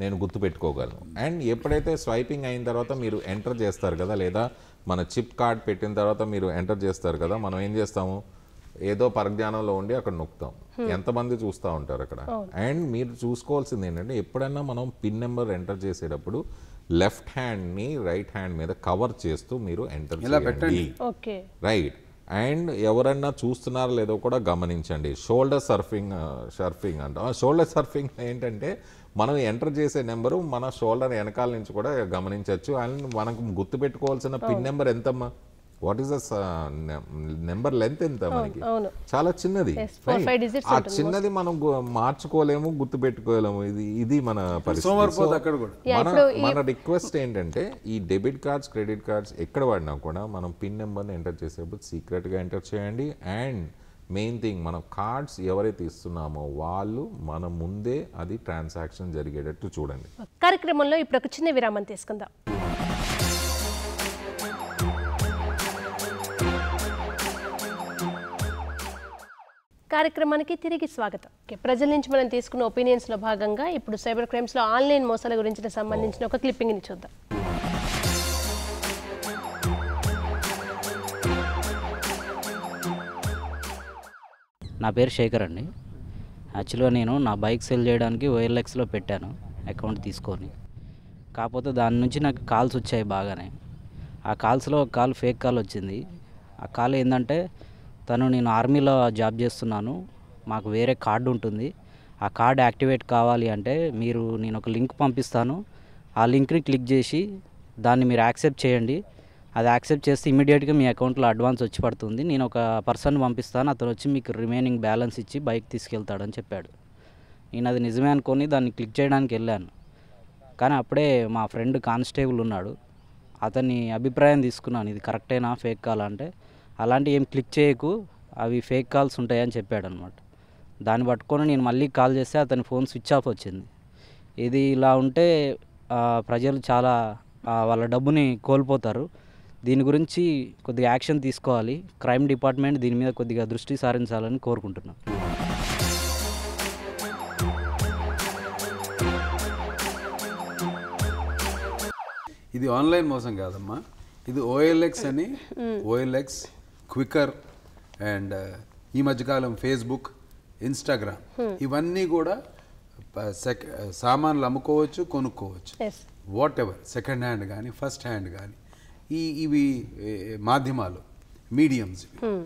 నేను గుర్తుపెట్టుకోగలను అండ్ ఎప్పుడైతే స్వైపింగ్ అయిన తర్వాత మీరు ఎంటర్ చేస్తారు కదా లేదా మన చిప్ కార్డ్ పెట్టిన తర్వాత మీరు ఎంటర్ చేస్తారు కదా మనం ఏం చేస్తాము ఏదో పరజ్ఞానంలో ఉండి అక్కడ నొక్కుతాం hmm. ఎంతమంది చూస్తూ ఉంటారు అక్కడ అండ్ మీరు చూసుకోవాల్సింది ఏంటంటే ఎప్పుడైనా మనం పిన్ నెంబర్ ఎంటర్ చేసేటప్పుడు లెఫ్ట్ హ్యాండ్ని రైట్ హ్యాండ్ మీద కవర్ చేస్తూ మీరు ఎంటర్ చేయండి రైట్ అండ్ ఎవరన్నా చూస్తున్నారో లేదో కూడా గమనించండి షోల్డర్ సర్ఫింగ్ సర్ఫింగ్ అంటాం షోల్డర్ సర్ఫింగ్ ఏంటంటే మనం ఎంటర్ చేసే నెంబరు మన షోల్డర్ వెనకాల నుంచి కూడా గమనించవచ్చు అండ్ మనకు గుర్తుపెట్టుకోవాల్సిన పిన్ నెంబర్ ఎంతమ్మా what is the number length ఎంత మనకి చాలా చిన్నది ఆ చిన్నది మనం మార్చుకోలేము గుర్తు పెట్టుకోలేము ఇది ఇది మన పరిస్థితి మన రిక్వెస్ట్ ఏంటంటే ఈ డెబిట్ కార్డ్స్ క్రెడిట్ కార్డ్స్ ఎక్కడ వాడినా కూడా మనం పిన్ నెంబర్ని ఎంటర్ సీక్రెట్ సీక్రెట్గా ఎంటర్ చేయండి అండ్ మెయిన్ థింగ్ మనం కార్డ్స్ ఎవరైతే ఇస్తున్నామో వాళ్ళు మన ముందే అది ట్రాన్సాక్షన్ జరిగేటట్టు చూడండి కార్యక్రమంలో ఇప్పుడు ఒక చిన్న విరామం తీసుకుందాం కార్యక్రమానికి తిరిగి స్వాగతం ఓకే ప్రజల నుంచి మనం తీసుకున్న ఒపీనియన్స్లో భాగంగా ఇప్పుడు సైబర్ క్రైమ్స్లో ఆన్లైన్ మోసాల గురించి సంబంధించిన ఒక ని చూద్దాం నా పేరు శేఖర్ అండి యాక్చువల్గా నేను నా బైక్ సెల్ చేయడానికి ఓఎల్ఎక్స్లో పెట్టాను అకౌంట్ తీసుకొని కాకపోతే దాని నుంచి నాకు కాల్స్ వచ్చాయి బాగానే ఆ కాల్స్లో ఒక కాల్ ఫేక్ కాల్ వచ్చింది ఆ కాల్ ఏంటంటే తను నేను ఆర్మీలో జాబ్ చేస్తున్నాను మాకు వేరే కార్డు ఉంటుంది ఆ కార్డ్ యాక్టివేట్ కావాలి అంటే మీరు నేను ఒక లింక్ పంపిస్తాను ఆ లింక్ని క్లిక్ చేసి దాన్ని మీరు యాక్సెప్ట్ చేయండి అది యాక్సెప్ట్ చేస్తే ఇమీడియట్గా మీ అకౌంట్లో అడ్వాన్స్ వచ్చి పడుతుంది నేను ఒక పర్సన్ పంపిస్తాను అతను వచ్చి మీకు రిమైనింగ్ బ్యాలెన్స్ ఇచ్చి బైక్ తీసుకెళ్తాడని చెప్పాడు నేను అది నిజమే అనుకొని దాన్ని క్లిక్ చేయడానికి వెళ్ళాను కానీ అప్పుడే మా ఫ్రెండ్ కానిస్టేబుల్ ఉన్నాడు అతని అభిప్రాయం తీసుకున్నాను ఇది కరెక్టేనా ఫేక్ కాలా అంటే అలాంటివి ఏం క్లిక్ చేయకు అవి ఫేక్ కాల్స్ ఉంటాయని చెప్పాడు అనమాట దాన్ని పట్టుకొని నేను మళ్ళీ కాల్ చేస్తే అతని ఫోన్ స్విచ్ ఆఫ్ వచ్చింది ఇది ఇలా ఉంటే ప్రజలు చాలా వాళ్ళ డబ్బుని కోల్పోతారు దీని గురించి కొద్దిగా యాక్షన్ తీసుకోవాలి క్రైమ్ డిపార్ట్మెంట్ దీని మీద కొద్దిగా దృష్టి సారించాలని కోరుకుంటున్నాను ఇది ఆన్లైన్ మోసం కాదమ్మా ఇది ఓఎల్ఎక్స్ అని ఓఎల్ఎక్స్ క్వికర్ అండ్ uh, ఈ మధ్యకాలం ఫేస్బుక్ ఇన్స్టాగ్రామ్ hmm. ఇవన్నీ కూడా uh, సామాన్లు అమ్ముకోవచ్చు కొనుక్కోవచ్చు వాట్ ఎవర్ సెకండ్ హ్యాండ్ కానీ ఫస్ట్ హ్యాండ్ కానీ ఈ ఇవి మాధ్యమాలు మీడియంస్ hmm.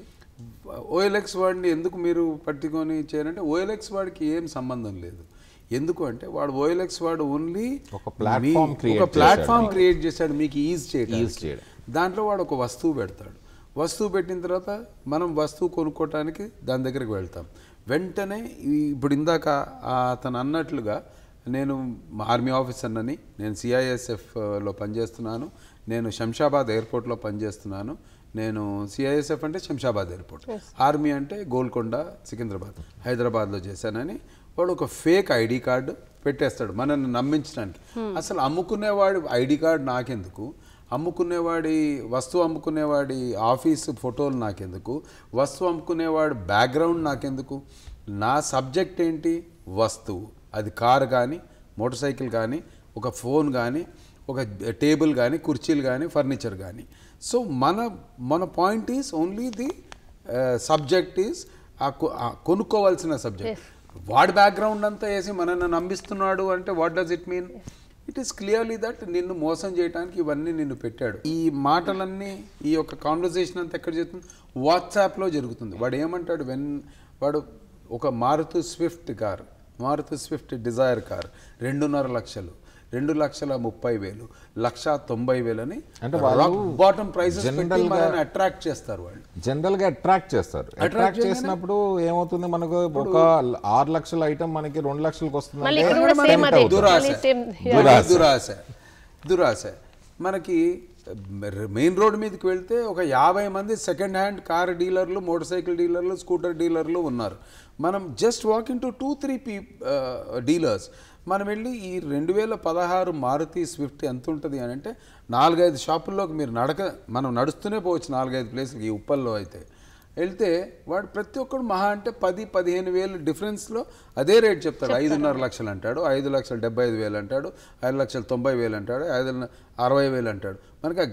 ఓఎల్ఎక్స్ వాడిని ఎందుకు మీరు పట్టుకొని చేయాలంటే ఓఎల్ఎక్స్ వాడికి ఏం సంబంధం లేదు ఎందుకు అంటే వాడు ఓఎల్ఎక్స్ వాడు ఓన్లీ ఒక ప్లాట్ఫామ్ క్రియేట్ చేశాడు మీకు ఈజ్ చేయడం దాంట్లో వాడు ఒక వస్తువు పెడతాడు వస్తువు పెట్టిన తర్వాత మనం వస్తువు కొనుక్కోవటానికి దాని దగ్గరికి వెళ్తాం వెంటనే ఇప్పుడు ఇందాక అతను అన్నట్లుగా నేను ఆర్మీ ఆఫీసర్నని నేను సిఐఎస్ఎఫ్లో పనిచేస్తున్నాను నేను శంషాబాద్ ఎయిర్పోర్ట్లో పనిచేస్తున్నాను నేను సిఐఎస్ఎఫ్ అంటే శంషాబాద్ ఎయిర్పోర్ట్ ఆర్మీ అంటే గోల్కొండ సికింద్రాబాద్ హైదరాబాద్లో చేశానని వాడు ఒక ఫేక్ ఐడి కార్డు పెట్టేస్తాడు మనల్ని నమ్మించడానికి hmm. అసలు అమ్ముకునేవాడు ఐడి కార్డు నాకెందుకు అమ్ముకునేవాడి వస్తువు అమ్ముకునేవాడి ఆఫీసు ఫోటోలు నాకెందుకు వస్తువు అమ్ముకునేవాడి బ్యాక్గ్రౌండ్ నాకెందుకు నా సబ్జెక్ట్ ఏంటి వస్తువు అది కారు కానీ మోటార్ సైకిల్ కానీ ఒక ఫోన్ కానీ ఒక టేబుల్ కానీ కుర్చీలు కానీ ఫర్నిచర్ కానీ సో మన మన point is only the subject is ఆ కొనుక్కోవాల్సిన సబ్జెక్ట్ వాడి బ్యాక్గ్రౌండ్ అంతా వేసి మనల్ని నమ్మిస్తున్నాడు అంటే what does it mean it is clearly that నిన్ను మోసం చేయడానికి ఇవన్నీ నిన్ను పెట్టాడు ఈ మాటలన్నీ ఈ యొక్క కాన్వర్జేషన్ అంతా ఎక్కడ జరుగుతుంది వాట్సాప్లో జరుగుతుంది వాడు ఏమంటాడు వెన్ వాడు ఒక Maruti Swift car Maruti Swift Dzire car రెండున్నర లక్షలు రెండు లక్షల ముప్పై వేలు లక్ష తొంభై వేలు అంటే బాటమ్ ప్రైసెస్ అట్రాక్ట్ చేస్తారు వాళ్ళు జనరల్ గా అట్రాక్ట్ చేస్తారు అట్రాక్ట్ చేసినప్పుడు ఏమవుతుంది మనకు ఒక ఆరు లక్షల ఐటమ్ మనకి రెండు లక్షలకు వస్తుంది దురాశ దురాశ దురాశ మనకి మెయిన్ రోడ్ మీదకి వెళ్తే ఒక యాభై మంది సెకండ్ హ్యాండ్ కార్ డీలర్లు మోటార్ సైకిల్ డీలర్లు స్కూటర్ డీలర్లు ఉన్నారు మనం just walking to two three P dealers మనం వెళ్ళి ఈ రెండు వేల పదహారు మారుతి స్విఫ్ట్ ఎంత ఉంటుంది అని అంటే నాలుగైదు షాపుల్లోకి మీరు నడక మనం నడుస్తూనే పోవచ్చు నాలుగైదు ప్లేసులకి ఈ ఉప్పల్లో అయితే వెళ్తే వాడు ప్రతి ఒక్కడు మహా అంటే పది పదిహేను వేలు డిఫరెన్స్లో అదే రేట్ చెప్తాడు ఐదున్నర లక్షలు అంటాడు ఐదు లక్షల డెబ్బై ఐదు వేలు అంటాడు ఐదు లక్షల తొంభై వేలు అంటాడు ఐదు అరవై వేలు అంటాడు మనకి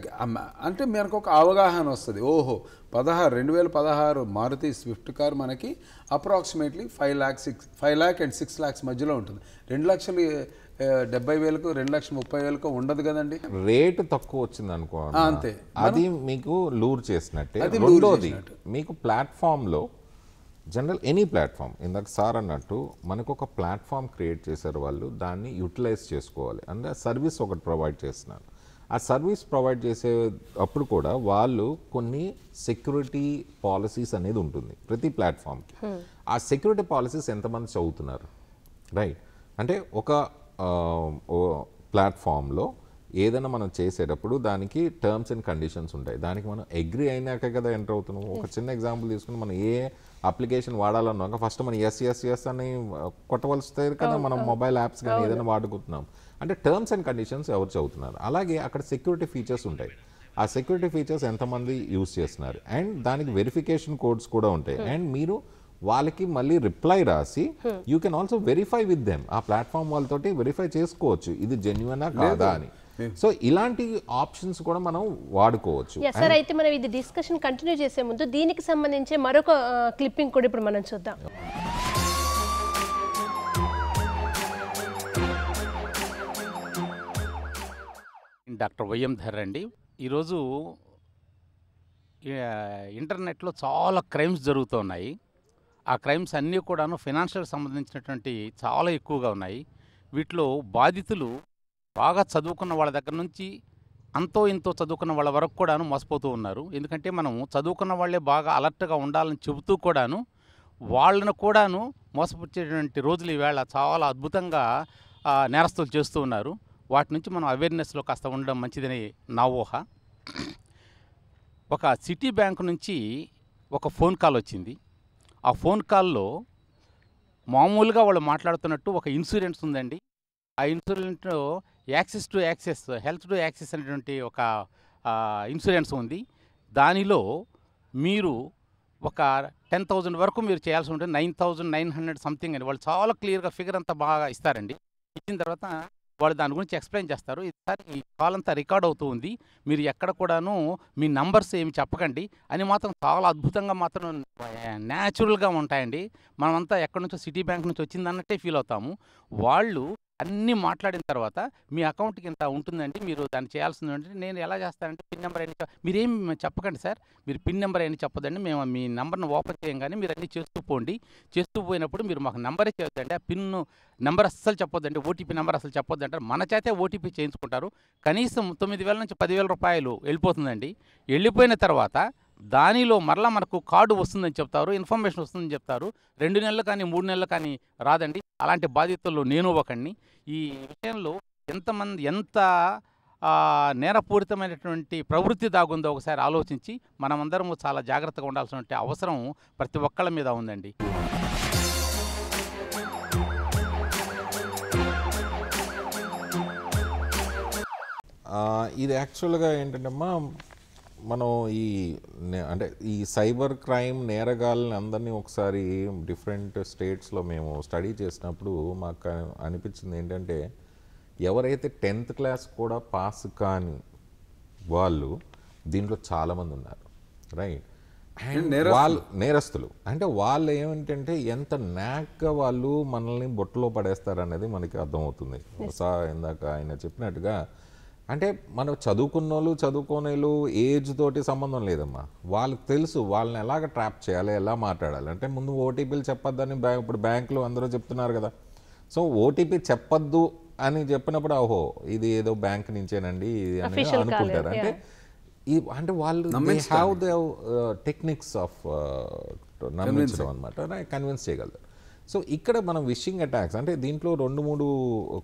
అంటే మనకు ఒక అవగాహన వస్తుంది ఓహో పదహారు రెండు వేల పదహారు మారుతి స్విఫ్ట్ కార్ మనకి approximately five lakh six five lakh and six lakhs మధ్యలో ఉంటుంది రెండు లక్షలు డెబ్బై వేలకు రెండు లక్షల ముప్పై వేలకు ఉండదు కదండి రేటు తక్కువ వచ్చింది అనుకో అంతే అది మీకు లూర్ చేసినట్టే రెండోది మీకు ప్లాట్ఫామ్లో జనరల్ ఎనీ ప్లాట్ఫామ్ ఇందాక సార్ అన్నట్టు మనకు ఒక ప్లాట్ఫామ్ క్రియేట్ చేశారు వాళ్ళు దాన్ని యూటిలైజ్ చేసుకోవాలి అంటే సర్వీస్ ఒకటి ప్రొవైడ్ చేస్తున్నారు ఆ సర్వీస్ ప్రొవైడ్ చేసే అప్పుడు కూడా వాళ్ళు కొన్ని సెక్యూరిటీ పాలసీస్ అనేది ఉంటుంది ప్రతి ప్లాట్ఫామ్కి ఆ సెక్యూరిటీ పాలసీస్ ఎంతమంది చదువుతున్నారు రైట్ అంటే ఒక ప్లాట్ఫామ్లో ఏదైనా మనం చేసేటప్పుడు దానికి టర్మ్స్ అండ్ కండిషన్స్ ఉంటాయి దానికి మనం అగ్రి అయినాక కదా ఎంటర్ అవుతున్నాం ఒక చిన్న ఎగ్జాంపుల్ తీసుకుని మనం ఏ అప్లికేషన్ వాడాలన్నాక ఫస్ట్ మనం ఎస్ ఎస్ ఎస్ అని కొట్టవలసి కదా మనం మొబైల్ యాప్స్ కానీ ఏదైనా వాడుకుంటున్నాం అంటే టర్మ్స్ అండ్ కండిషన్స్ ఎవరు చదువుతున్నారు అలాగే అక్కడ సెక్యూరిటీ ఫీచర్స్ ఉంటాయి ఆ సెక్యూరిటీ ఫీచర్స్ ఎంతమంది యూస్ చేస్తున్నారు అండ్ దానికి వెరిఫికేషన్ కోడ్స్ కూడా ఉంటాయి అండ్ hmm. మీరు వాళ్ళకి మళ్ళీ రిప్లై రాసి you can also verify with them ఆ ప్లాట్ఫామ్ వాళ్ళతోటి వెరిఫై చేసుకోవచ్చు ఇది జెన్యునా కాదా అని సో hmm. ఇలాంటి ఆప్షన్స్ కూడా మనం వాడుకోవచ్చు సార్ అయితే మనం ఇది డిస్కషన్ కంటిన్యూ చేసే ముందు దీనికి సంబంధించి మరొక క్లిప్పింగ్ కూడా ఇప్పుడు మనం చూద్దాం డాక్టర్ వైఎం ధర్ అండి ఈరోజు ఇంటర్నెట్లో చాలా క్రైమ్స్ జరుగుతున్నాయి ఆ క్రైమ్స్ అన్నీ కూడాను ఫినాన్షియల్ సంబంధించినటువంటి చాలా ఎక్కువగా ఉన్నాయి వీటిలో బాధితులు బాగా చదువుకున్న వాళ్ళ దగ్గర నుంచి అంతో ఇంతో చదువుకున్న వాళ్ళ వరకు కూడాను మోసపోతూ ఉన్నారు ఎందుకంటే మనం చదువుకున్న వాళ్ళే బాగా అలర్ట్గా ఉండాలని చెబుతూ కూడాను వాళ్ళను కూడాను మోసపుచ్చేటువంటి రోజులు ఈవేళ చాలా అద్భుతంగా నేరస్తులు చేస్తూ ఉన్నారు వాటి నుంచి మనం అవేర్నెస్లో కాస్త ఉండడం మంచిదని నా ఊహ ఒక సిటీ బ్యాంక్ నుంచి ఒక ఫోన్ కాల్ వచ్చింది ఆ ఫోన్ కాల్లో మామూలుగా వాళ్ళు మాట్లాడుతున్నట్టు ఒక ఇన్సూరెన్స్ ఉందండి ఆ ఇన్సూరెన్స్లో access to access health to access అనేటువంటి ఒక ఇన్సూరెన్స్ ఉంది దానిలో మీరు ఒక టెన్ థౌజండ్ వరకు మీరు చేయాల్సి ఉంటుంది nine thousand nine hundred something అని వాళ్ళు చాలా క్లియర్గా ఫిగర్ అంతా బాగా ఇస్తారండి ఇచ్చిన తర్వాత వాళ్ళు దాని గురించి ఎక్స్ప్లెయిన్ చేస్తారు ఈసారి ఈ కాల్ అంతా రికార్డ్ అవుతూ ఉంది మీరు ఎక్కడ కూడాను మీ నంబర్స్ ఏమి చెప్పకండి అని మాత్రం చాలా అద్భుతంగా మాత్రం న్యాచురల్గా ఉంటాయండి మనమంతా ఎక్కడి నుంచో సిటీ బ్యాంక్ నుంచి వచ్చిందన్నట్టే ఫీల్ అవుతాము వాళ్ళు అన్నీ మాట్లాడిన తర్వాత మీ అకౌంట్కి ఇంత ఉంటుందండి మీరు దాన్ని చేయాల్సింది ఉంటే నేను ఎలా చేస్తానంటే పిన్ నెంబర్ అయినా మీరేం చెప్పకండి సార్ మీరు పిన్ నెంబర్ అయినా చెప్పదండి మేము మీ నెంబర్ను ఓపెన్ చేయగానే మీరు అన్నీ చేస్తూ పోండి చేస్తూ పోయినప్పుడు మీరు మాకు నెంబరే చేయొద్దండి ఆ పిన్ నెంబర్ అస్సలు చెప్పొద్దండి ఓటీపీ నెంబర్ అస్సలు చెప్పొద్దు అంటారు మన చేతే ఓటీపీ చేయించుకుంటారు కనీసం తొమ్మిది వేల నుంచి పదివేల రూపాయలు వెళ్ళిపోతుందండి వెళ్ళిపోయిన తర్వాత దానిలో మరలా మనకు కార్డు వస్తుందని చెప్తారు ఇన్ఫర్మేషన్ వస్తుందని చెప్తారు రెండు నెలలు కానీ మూడు నెలలు కానీ రాదండి అలాంటి బాధ్యతలు నేను ఒకండి ఈ విషయంలో ఎంతమంది ఎంత నేరపూరితమైనటువంటి ప్రవృత్తి దాగుందో ఒకసారి ఆలోచించి మనమందరం చాలా జాగ్రత్తగా ఉండాల్సిన అవసరం ప్రతి ఒక్కళ్ళ మీద ఉందండి ఇది యాక్చువల్గా ఏంటంటే అమ్మా మనం ఈ అంటే ఈ సైబర్ క్రైమ్ నేరగాళ్ళని అందరినీ ఒకసారి డిఫరెంట్ స్టేట్స్లో మేము స్టడీ చేసినప్పుడు మాకు అనిపించింది ఏంటంటే ఎవరైతే టెన్త్ క్లాస్ కూడా పాస్ కాని వాళ్ళు దీంట్లో చాలామంది ఉన్నారు రైట్ అండ్ వాళ్ళు నేరస్తులు అంటే వాళ్ళు ఏమిటంటే ఎంత నాక్గా వాళ్ళు మనల్ని బొట్టలో పడేస్తారు అనేది మనకి అర్థమవుతుంది ఒకసారి ఇందాక ఆయన చెప్పినట్టుగా అంటే మనం చదువుకున్న వాళ్ళు చదువుకోనేళ్ళు ఏజ్ తోటి సంబంధం లేదమ్మా వాళ్ళకి తెలుసు వాళ్ళని ఎలాగ ట్రాప్ చేయాలి ఎలా మాట్లాడాలి అంటే ముందు ఓటీపీలు చెప్పొద్దని బ్యాంక్ ఇప్పుడు బ్యాంకులు అందరూ చెప్తున్నారు కదా సో ఓటీపీ చెప్పొద్దు అని చెప్పినప్పుడు ఓహో ఇది ఏదో బ్యాంక్ నుంచేనండి ఇది అని అనుకుంటారు అంటే ఈ అంటే వాళ్ళు హ్యావ్ ద టెక్నిక్స్ ఆఫ్ నమ్మించడం అనమాట కన్విన్స్ చేయగలరు సో ఇక్కడ మనం విషింగ్ అటాక్స్ అంటే దీంట్లో రెండు మూడు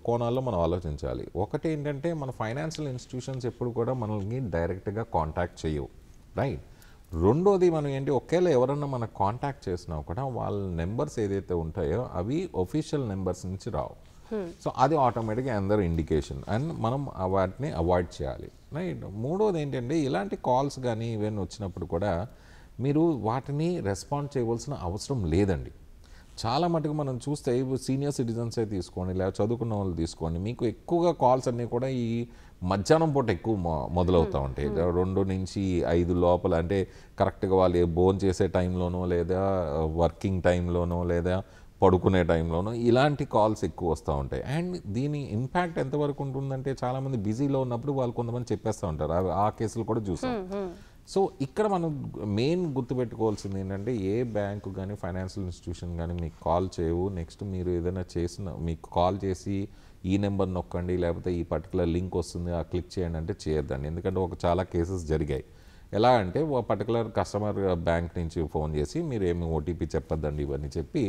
కోణాల్లో మనం ఆలోచించాలి ఒకటి ఏంటంటే మన ఫైనాన్షియల్ ఇన్స్టిట్యూషన్స్ ఎప్పుడు కూడా మనల్ని డైరెక్ట్గా కాంటాక్ట్ చేయవు రైట్ రెండోది మనం ఏంటి ఒకేలా ఎవరన్నా మనకు కాంటాక్ట్ చేసినా కూడా వాళ్ళ నెంబర్స్ ఏదైతే ఉంటాయో అవి ఒఫీషియల్ నెంబర్స్ నుంచి రావు సో అది ఆటోమేటిక్గా అందరు ఇండికేషన్ అండ్ మనం వాటిని అవాయిడ్ చేయాలి రైట్ మూడోది ఏంటంటే ఇలాంటి కాల్స్ కానీ ఇవన్నీ వచ్చినప్పుడు కూడా మీరు వాటిని రెస్పాండ్ చేయవలసిన అవసరం లేదండి చాలా మటుకు మనం చూస్తే సీనియర్ సిటిజన్సే తీసుకోండి లేదా చదువుకున్న వాళ్ళు తీసుకోండి మీకు ఎక్కువగా కాల్స్ అన్నీ కూడా ఈ మధ్యాహ్నం పూట ఎక్కువ మొదలవుతూ ఉంటాయి రెండు నుంచి ఐదు లోపల అంటే కరెక్ట్గా వాళ్ళు బోన్ చేసే టైంలోనో లేదా వర్కింగ్ టైంలోనో లేదా పడుకునే టైంలోనూ ఇలాంటి కాల్స్ ఎక్కువ వస్తూ ఉంటాయి అండ్ దీని ఇంపాక్ట్ ఎంతవరకు ఉంటుందంటే చాలామంది బిజీలో ఉన్నప్పుడు వాళ్ళు కొంతమంది చెప్పేస్తూ ఉంటారు ఆ కేసులు కూడా చూస్తారు సో ఇక్కడ మనం మెయిన్ గుర్తుపెట్టుకోవాల్సింది ఏంటంటే ఏ బ్యాంకు కానీ ఫైనాన్షియల్ ఇన్స్టిట్యూషన్ కానీ మీకు కాల్ చేయవు నెక్స్ట్ మీరు ఏదైనా చేసిన మీకు కాల్ చేసి ఈ నెంబర్ నొక్కండి లేకపోతే ఈ పర్టికులర్ లింక్ వస్తుంది ఆ క్లిక్ చేయండి అంటే చేయొద్దండి ఎందుకంటే ఒక చాలా కేసెస్ జరిగాయి ఎలా అంటే ఒక పర్టికులర్ కస్టమర్ బ్యాంక్ నుంచి ఫోన్ చేసి మీరు ఏమి ఓటీపీ చెప్పొద్దండి ఇవన్నీ చెప్పి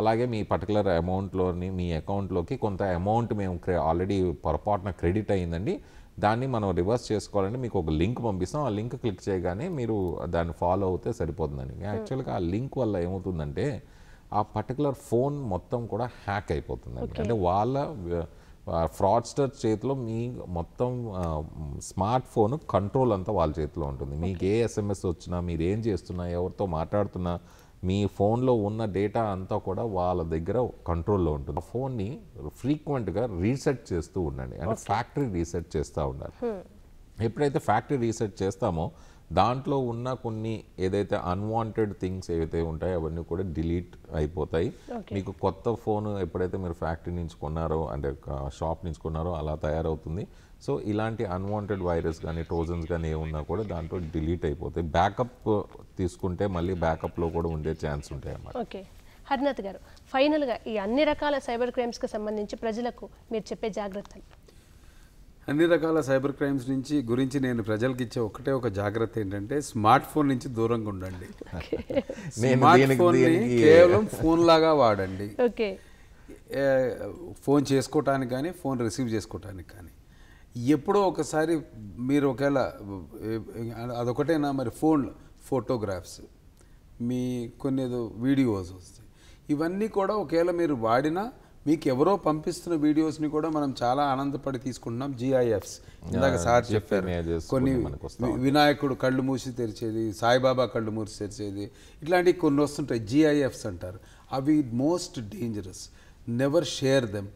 అలాగే మీ పర్టికులర్ అమౌంట్లోని మీ అకౌంట్లోకి కొంత అమౌంట్ మేము ఆల్రెడీ పొరపాటున క్రెడిట్ అయిందండి దాన్ని మనం రివర్స్ చేసుకోవాలంటే మీకు ఒక లింక్ పంపిస్తాం ఆ లింక్ క్లిక్ చేయగానే మీరు దాన్ని ఫాలో అవుతే సరిపోతుందండి hmm. యాక్చువల్గా ఆ లింక్ వల్ల ఏమవుతుందంటే ఆ పర్టికులర్ ఫోన్ మొత్తం కూడా హ్యాక్ అయిపోతుందండి అంటే వాళ్ళ ఫ్రాడ్స్టర్ చేతిలో మీ మొత్తం స్మార్ట్ ఫోన్ కంట్రోల్ అంతా వాళ్ళ చేతిలో ఉంటుంది మీకు ఏ ఎస్ఎంఎస్ వచ్చినా మీరు ఏం చేస్తున్నా ఎవరితో మాట్లాడుతున్నా మీ ఫోన్లో ఉన్న డేటా అంతా కూడా వాళ్ళ దగ్గర కంట్రోల్లో ఉంటుంది ఆ ఫోన్ని ఫ్రీక్వెంట్గా రీసెట్ చేస్తూ ఉండండి అంటే ఫ్యాక్టరీ రీసెట్ చేస్తూ ఉండాలి ఎప్పుడైతే ఫ్యాక్టరీ రీసెట్ చేస్తామో దాంట్లో ఉన్న కొన్ని ఏదైతే అన్వాంటెడ్ థింగ్స్ ఏవైతే ఉంటాయో అవన్నీ కూడా డిలీట్ అయిపోతాయి మీకు కొత్త ఫోన్ ఎప్పుడైతే మీరు ఫ్యాక్టరీ నుంచి కొన్నారో అంటే షాప్ నుంచి కొన్నారో అలా తయారవుతుంది సో ఇలాంటి అన్వాంటెడ్ వైరస్ కానీ ట్రోజన్స్ కానీ ఏమున్నా కూడా దాంట్లో డిలీట్ అయిపోతాయి బ్యాకప్ తీసుకుంటే మళ్ళీ బ్యాకప్లో కూడా ఉండే ఛాన్స్ ఉంటాయి అన్నమాట ఓకే హరినాథ్ గారు ఫైనల్గా ఈ అన్ని రకాల సైబర్ క్రైమ్స్కి సంబంధించి ప్రజలకు మీరు చెప్పే జాగ్రత్తలు అన్ని రకాల సైబర్ క్రైమ్స్ నుంచి గురించి నేను ప్రజలకు ఇచ్చే ఒకటే ఒక జాగ్రత్త ఏంటంటే స్మార్ట్ ఫోన్ నుంచి దూరంగా ఉండండి స్మార్ట్ ఫోన్ <laughs> కేవలం ఫోన్ లాగా వాడండి ఫోన్ చేసుకోవటానికి కానీ ఫోన్ రిసీవ్ చేసుకోవటానికి కానీ ఎప్పుడో ఒకసారి మీరు ఒకవేళ అదొకటేనా మరి ఫోన్ ఫోటోగ్రాఫ్స్ మీ కొన్ని ఏదో వీడియోస్ వస్తాయి ఇవన్నీ కూడా ఒకవేళ మీరు వాడినా మీకు ఎవరో పంపిస్తున్న వీడియోస్ని కూడా మనం చాలా ఆనందపడి తీసుకుంటున్నాం జిఐఎఫ్స్ ఇందాక సార్ చెప్పారు కొన్ని వినాయకుడు కళ్ళు మూసి తెరిచేది సాయిబాబా కళ్ళు మూసి తెరిచేది ఇట్లాంటివి కొన్ని వస్తుంటాయి జిఐఎఫ్స్ అంటారు అవి most dangerous never share them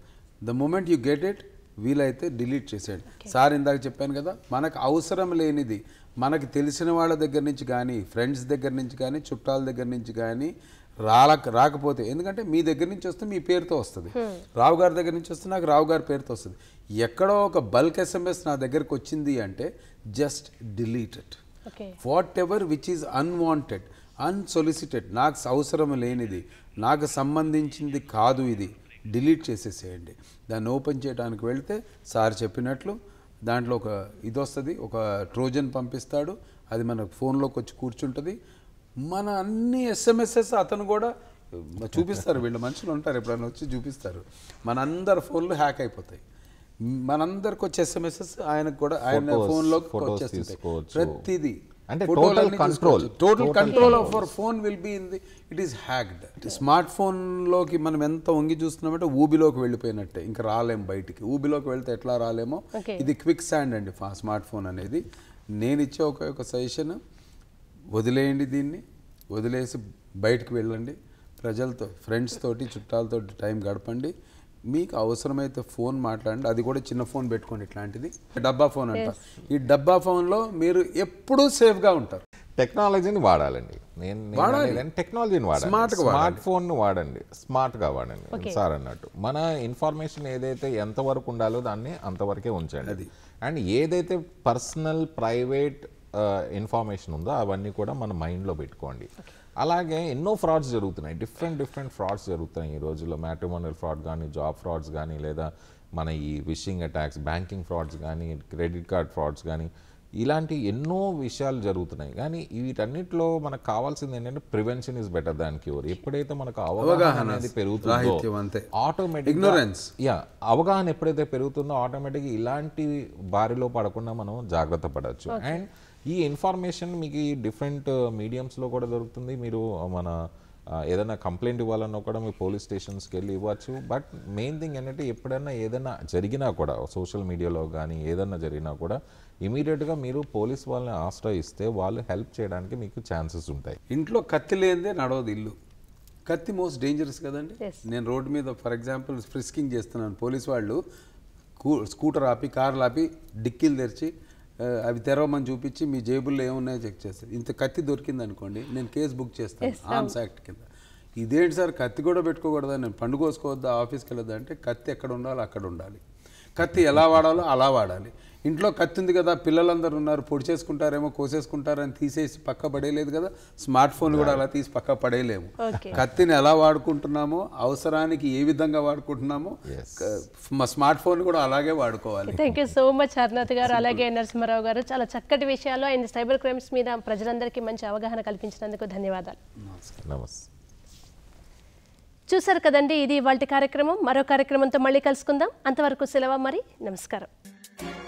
the moment you get it వీలైతే డిలీట్ చేసేయండి సార్ ఇందాక చెప్పాను కదా మనకు అవసరం లేనిది మనకు తెలిసిన వాళ్ళ దగ్గర నుంచి కానీ ఫ్రెండ్స్ దగ్గర నుంచి కానీ చుట్టాల దగ్గర నుంచి కానీ రాల రాకపోతే ఎందుకంటే మీ దగ్గర నుంచి వస్తే మీ పేరుతో వస్తుంది రావు గారి దగ్గర నుంచి వస్తే నాకు రావు గారి పేరుతో వస్తుంది ఎక్కడో ఒక బల్క్ ఎస్ఎంఎస్ నా దగ్గరకు వచ్చింది అంటే just deleted whatever which is unwanted unsolicited నాకు అవసరం లేనిది నాకు సంబంధించింది కాదు ఇది డిలీట్ చేసేసేయండి దాన్ని ఓపెన్ చేయడానికి వెళ్తే సార్ చెప్పినట్లు దాంట్లో ఒక ఇది వస్తుంది ఒక ట్రోజన్ పంపిస్తాడు అది మన ఫోన్లోకి వచ్చి కూర్చుంటుంది మన అన్ని ఎస్ఎంఎస్ఎస్ అతను కూడా చూపిస్తారు వీళ్ళు మనుషులు ఉంటారు ఎప్పుడైనా వచ్చి చూపిస్తారు మనందరి ఫోన్లు హ్యాక్ అయిపోతాయి మనందరికి వచ్చి ఎస్ఎంఎస్ఎస్ ఆయనకు కూడా ఆయన ఫోన్లోకి వచ్చేస్తుంది ప్రతిదీ అంటే total control total control of our phone will be in the it is hacked smart ఫోన్లోకి మనం ఎంత వంగి చూస్తున్నామంటే ఊబిలోకి వెళ్ళిపోయినట్టే ఇంకా రాలేము బయటికి ఊబిలోకి వెళ్తే ఎట్లా రాలేమో ఇది క్విక్ శాండ్ అండి స్మార్ట్ ఫోన్ అనేది నేను ఇచ్చే ఒక యొక్క సజెషన్ వదిలేయండి దీన్ని వదిలేసి బయటికి వెళ్ళండి ప్రజలతో ఫ్రెండ్స్ తోటి చుట్టాలతో టైం గడపండి మీకు అవసరమైతే ఫోన్ మాట్లాడండి అది కూడా చిన్న ఫోన్ పెట్టుకోండి ఇట్లాంటిది డబ్బా ఫోన్ అంటారు ఈ డబ్బా ఫోన్లో మీరు ఎప్పుడూ సేఫ్గా ఉంటారు టెక్నాలజీని వాడాలండి నేను వాడాలి టెక్నాలజీని వాడాలి స్మార్ట్ ఫోన్ను వాడండి స్మార్ట్గా వాడండి సార్ అన్నట్టు మన ఇన్ఫర్మేషన్ ఏదైతే ఎంతవరకు ఉండాలో దాన్ని అంతవరకే ఉంచండి అది అండ్ ఏదైతే పర్సనల్ ప్రైవేట్ ఇన్ఫర్మేషన్ ఉందో అవన్నీ కూడా మన మైండ్లో పెట్టుకోండి అలాగే ఎన్నో ఫ్రాడ్స్ జరుగుతున్నాయి డిఫరెంట్ డిఫరెంట్ ఫ్రాడ్స్ జరుగుతున్నాయి ఈ రోజుల్లో మ్యాట్రిమోనియల్ ఫ్రాడ్ కానీ జాబ్ ఫ్రాడ్స్ కానీ లేదా మన ఈ విషింగ్ అటాక్స్ బ్యాంకింగ్ ఫ్రాడ్స్ కానీ క్రెడిట్ కార్డ్ ఫ్రాడ్స్ కానీ ఇలాంటి ఎన్నో విషయాలు జరుగుతున్నాయి కానీ వీటన్నిటిలో మనకు కావాల్సింది ఏంటంటే prevention is better than cure ఎప్పుడైతే మనకు అవగాహన అనేది పెరుగుతుందో ఆటోమేటిక్ ఇగ్నోరెన్స్ యా అవగాహన ఎప్పుడైతే పెరుగుతుందో ఆటోమేటిక్ ఇలాంటి బారిలో పడకుండా మనం జాగ్రత్త పడవచ్చు అండ్ ఈ ఇన్ఫర్మేషన్ మీకు డిఫరెంట్ మీడియంస్లో కూడా దొరుకుతుంది మీరు మన ఏదైనా కంప్లైంట్ ఇవ్వాలన్నా కూడా మీ పోలీస్ స్టేషన్స్కి వెళ్ళి ఇవ్వచ్చు బట్ మెయిన్ థింగ్ ఏంటంటే ఎప్పుడైనా ఏదైనా జరిగినా కూడా సోషల్ మీడియాలో కానీ ఏదైనా జరిగినా కూడా ఇమీడియట్గా మీరు పోలీస్ వాళ్ళని ఆశ్రయిస్తే వాళ్ళు హెల్ప్ చేయడానికి మీకు ఛాన్సెస్ ఉంటాయి ఇంట్లో కత్తి లేదే నడవదు ఇల్లు కత్తి మోస్ట్ డేంజరస్ కదండి నేను రోడ్డు మీద ఫర్ ఎగ్జాంపుల్ ఫ్రిస్కింగ్ చేస్తున్నాను పోలీస్ వాళ్ళు స్కూటర్ ఆపి కార్లు ఆపి డిక్కీలు తెరిచి అవి తెరవమని చూపించి మీ జేబుల్లో ఏమున్నాయో చెక్ చేస్తారు ఇంత కత్తి దొరికింది అనుకోండి నేను కేసు బుక్ చేస్తాను ఆర్మ్స్ యాక్ట్ కింద ఇదేంటి సార్ కత్తి కూడా పెట్టుకోకూడదా నేను పండుగ ఆఫీస్కి వెళ్ళొద్దా అంటే కత్తి ఎక్కడ ఉండాలో అక్కడ ఉండాలి కత్తి ఎలా వాడాలో అలా వాడాలి ఇంట్లో కత్తి ఉంది కదా పిల్లలందరూ ఉన్నారు పొడి చేసుకుంటారేమో కోసేసుకుంటారని తీసేసి పక్క పడేయలేదు కదా స్మార్ట్ ఫోన్ కూడా అలా తీసి పక్క పడేయలేము కత్తిని ఎలా వాడుకుంటున్నామో అవసరానికి ఏ విధంగా వాడుకుంటున్నామో స్మార్ట్ ఫోన్ కూడా అలాగే వాడుకోవాలి thank you so much Arnath garu అలాగే నరసింహారావు గారు చాలా చక్కటి విషయాలు అండ్ సైబర్ క్రైమ్స్ మీద ప్రజలందరికీ మంచి అవగాహన కల్పించినందుకు ధన్యవాదాలు చూసారు కదండి ఇది వాళ్ళ కార్యక్రమం మరో కార్యక్రమంతో మళ్ళీ కలుసుకుందాం అంతవరకు సెలవు మరి నమస్కారం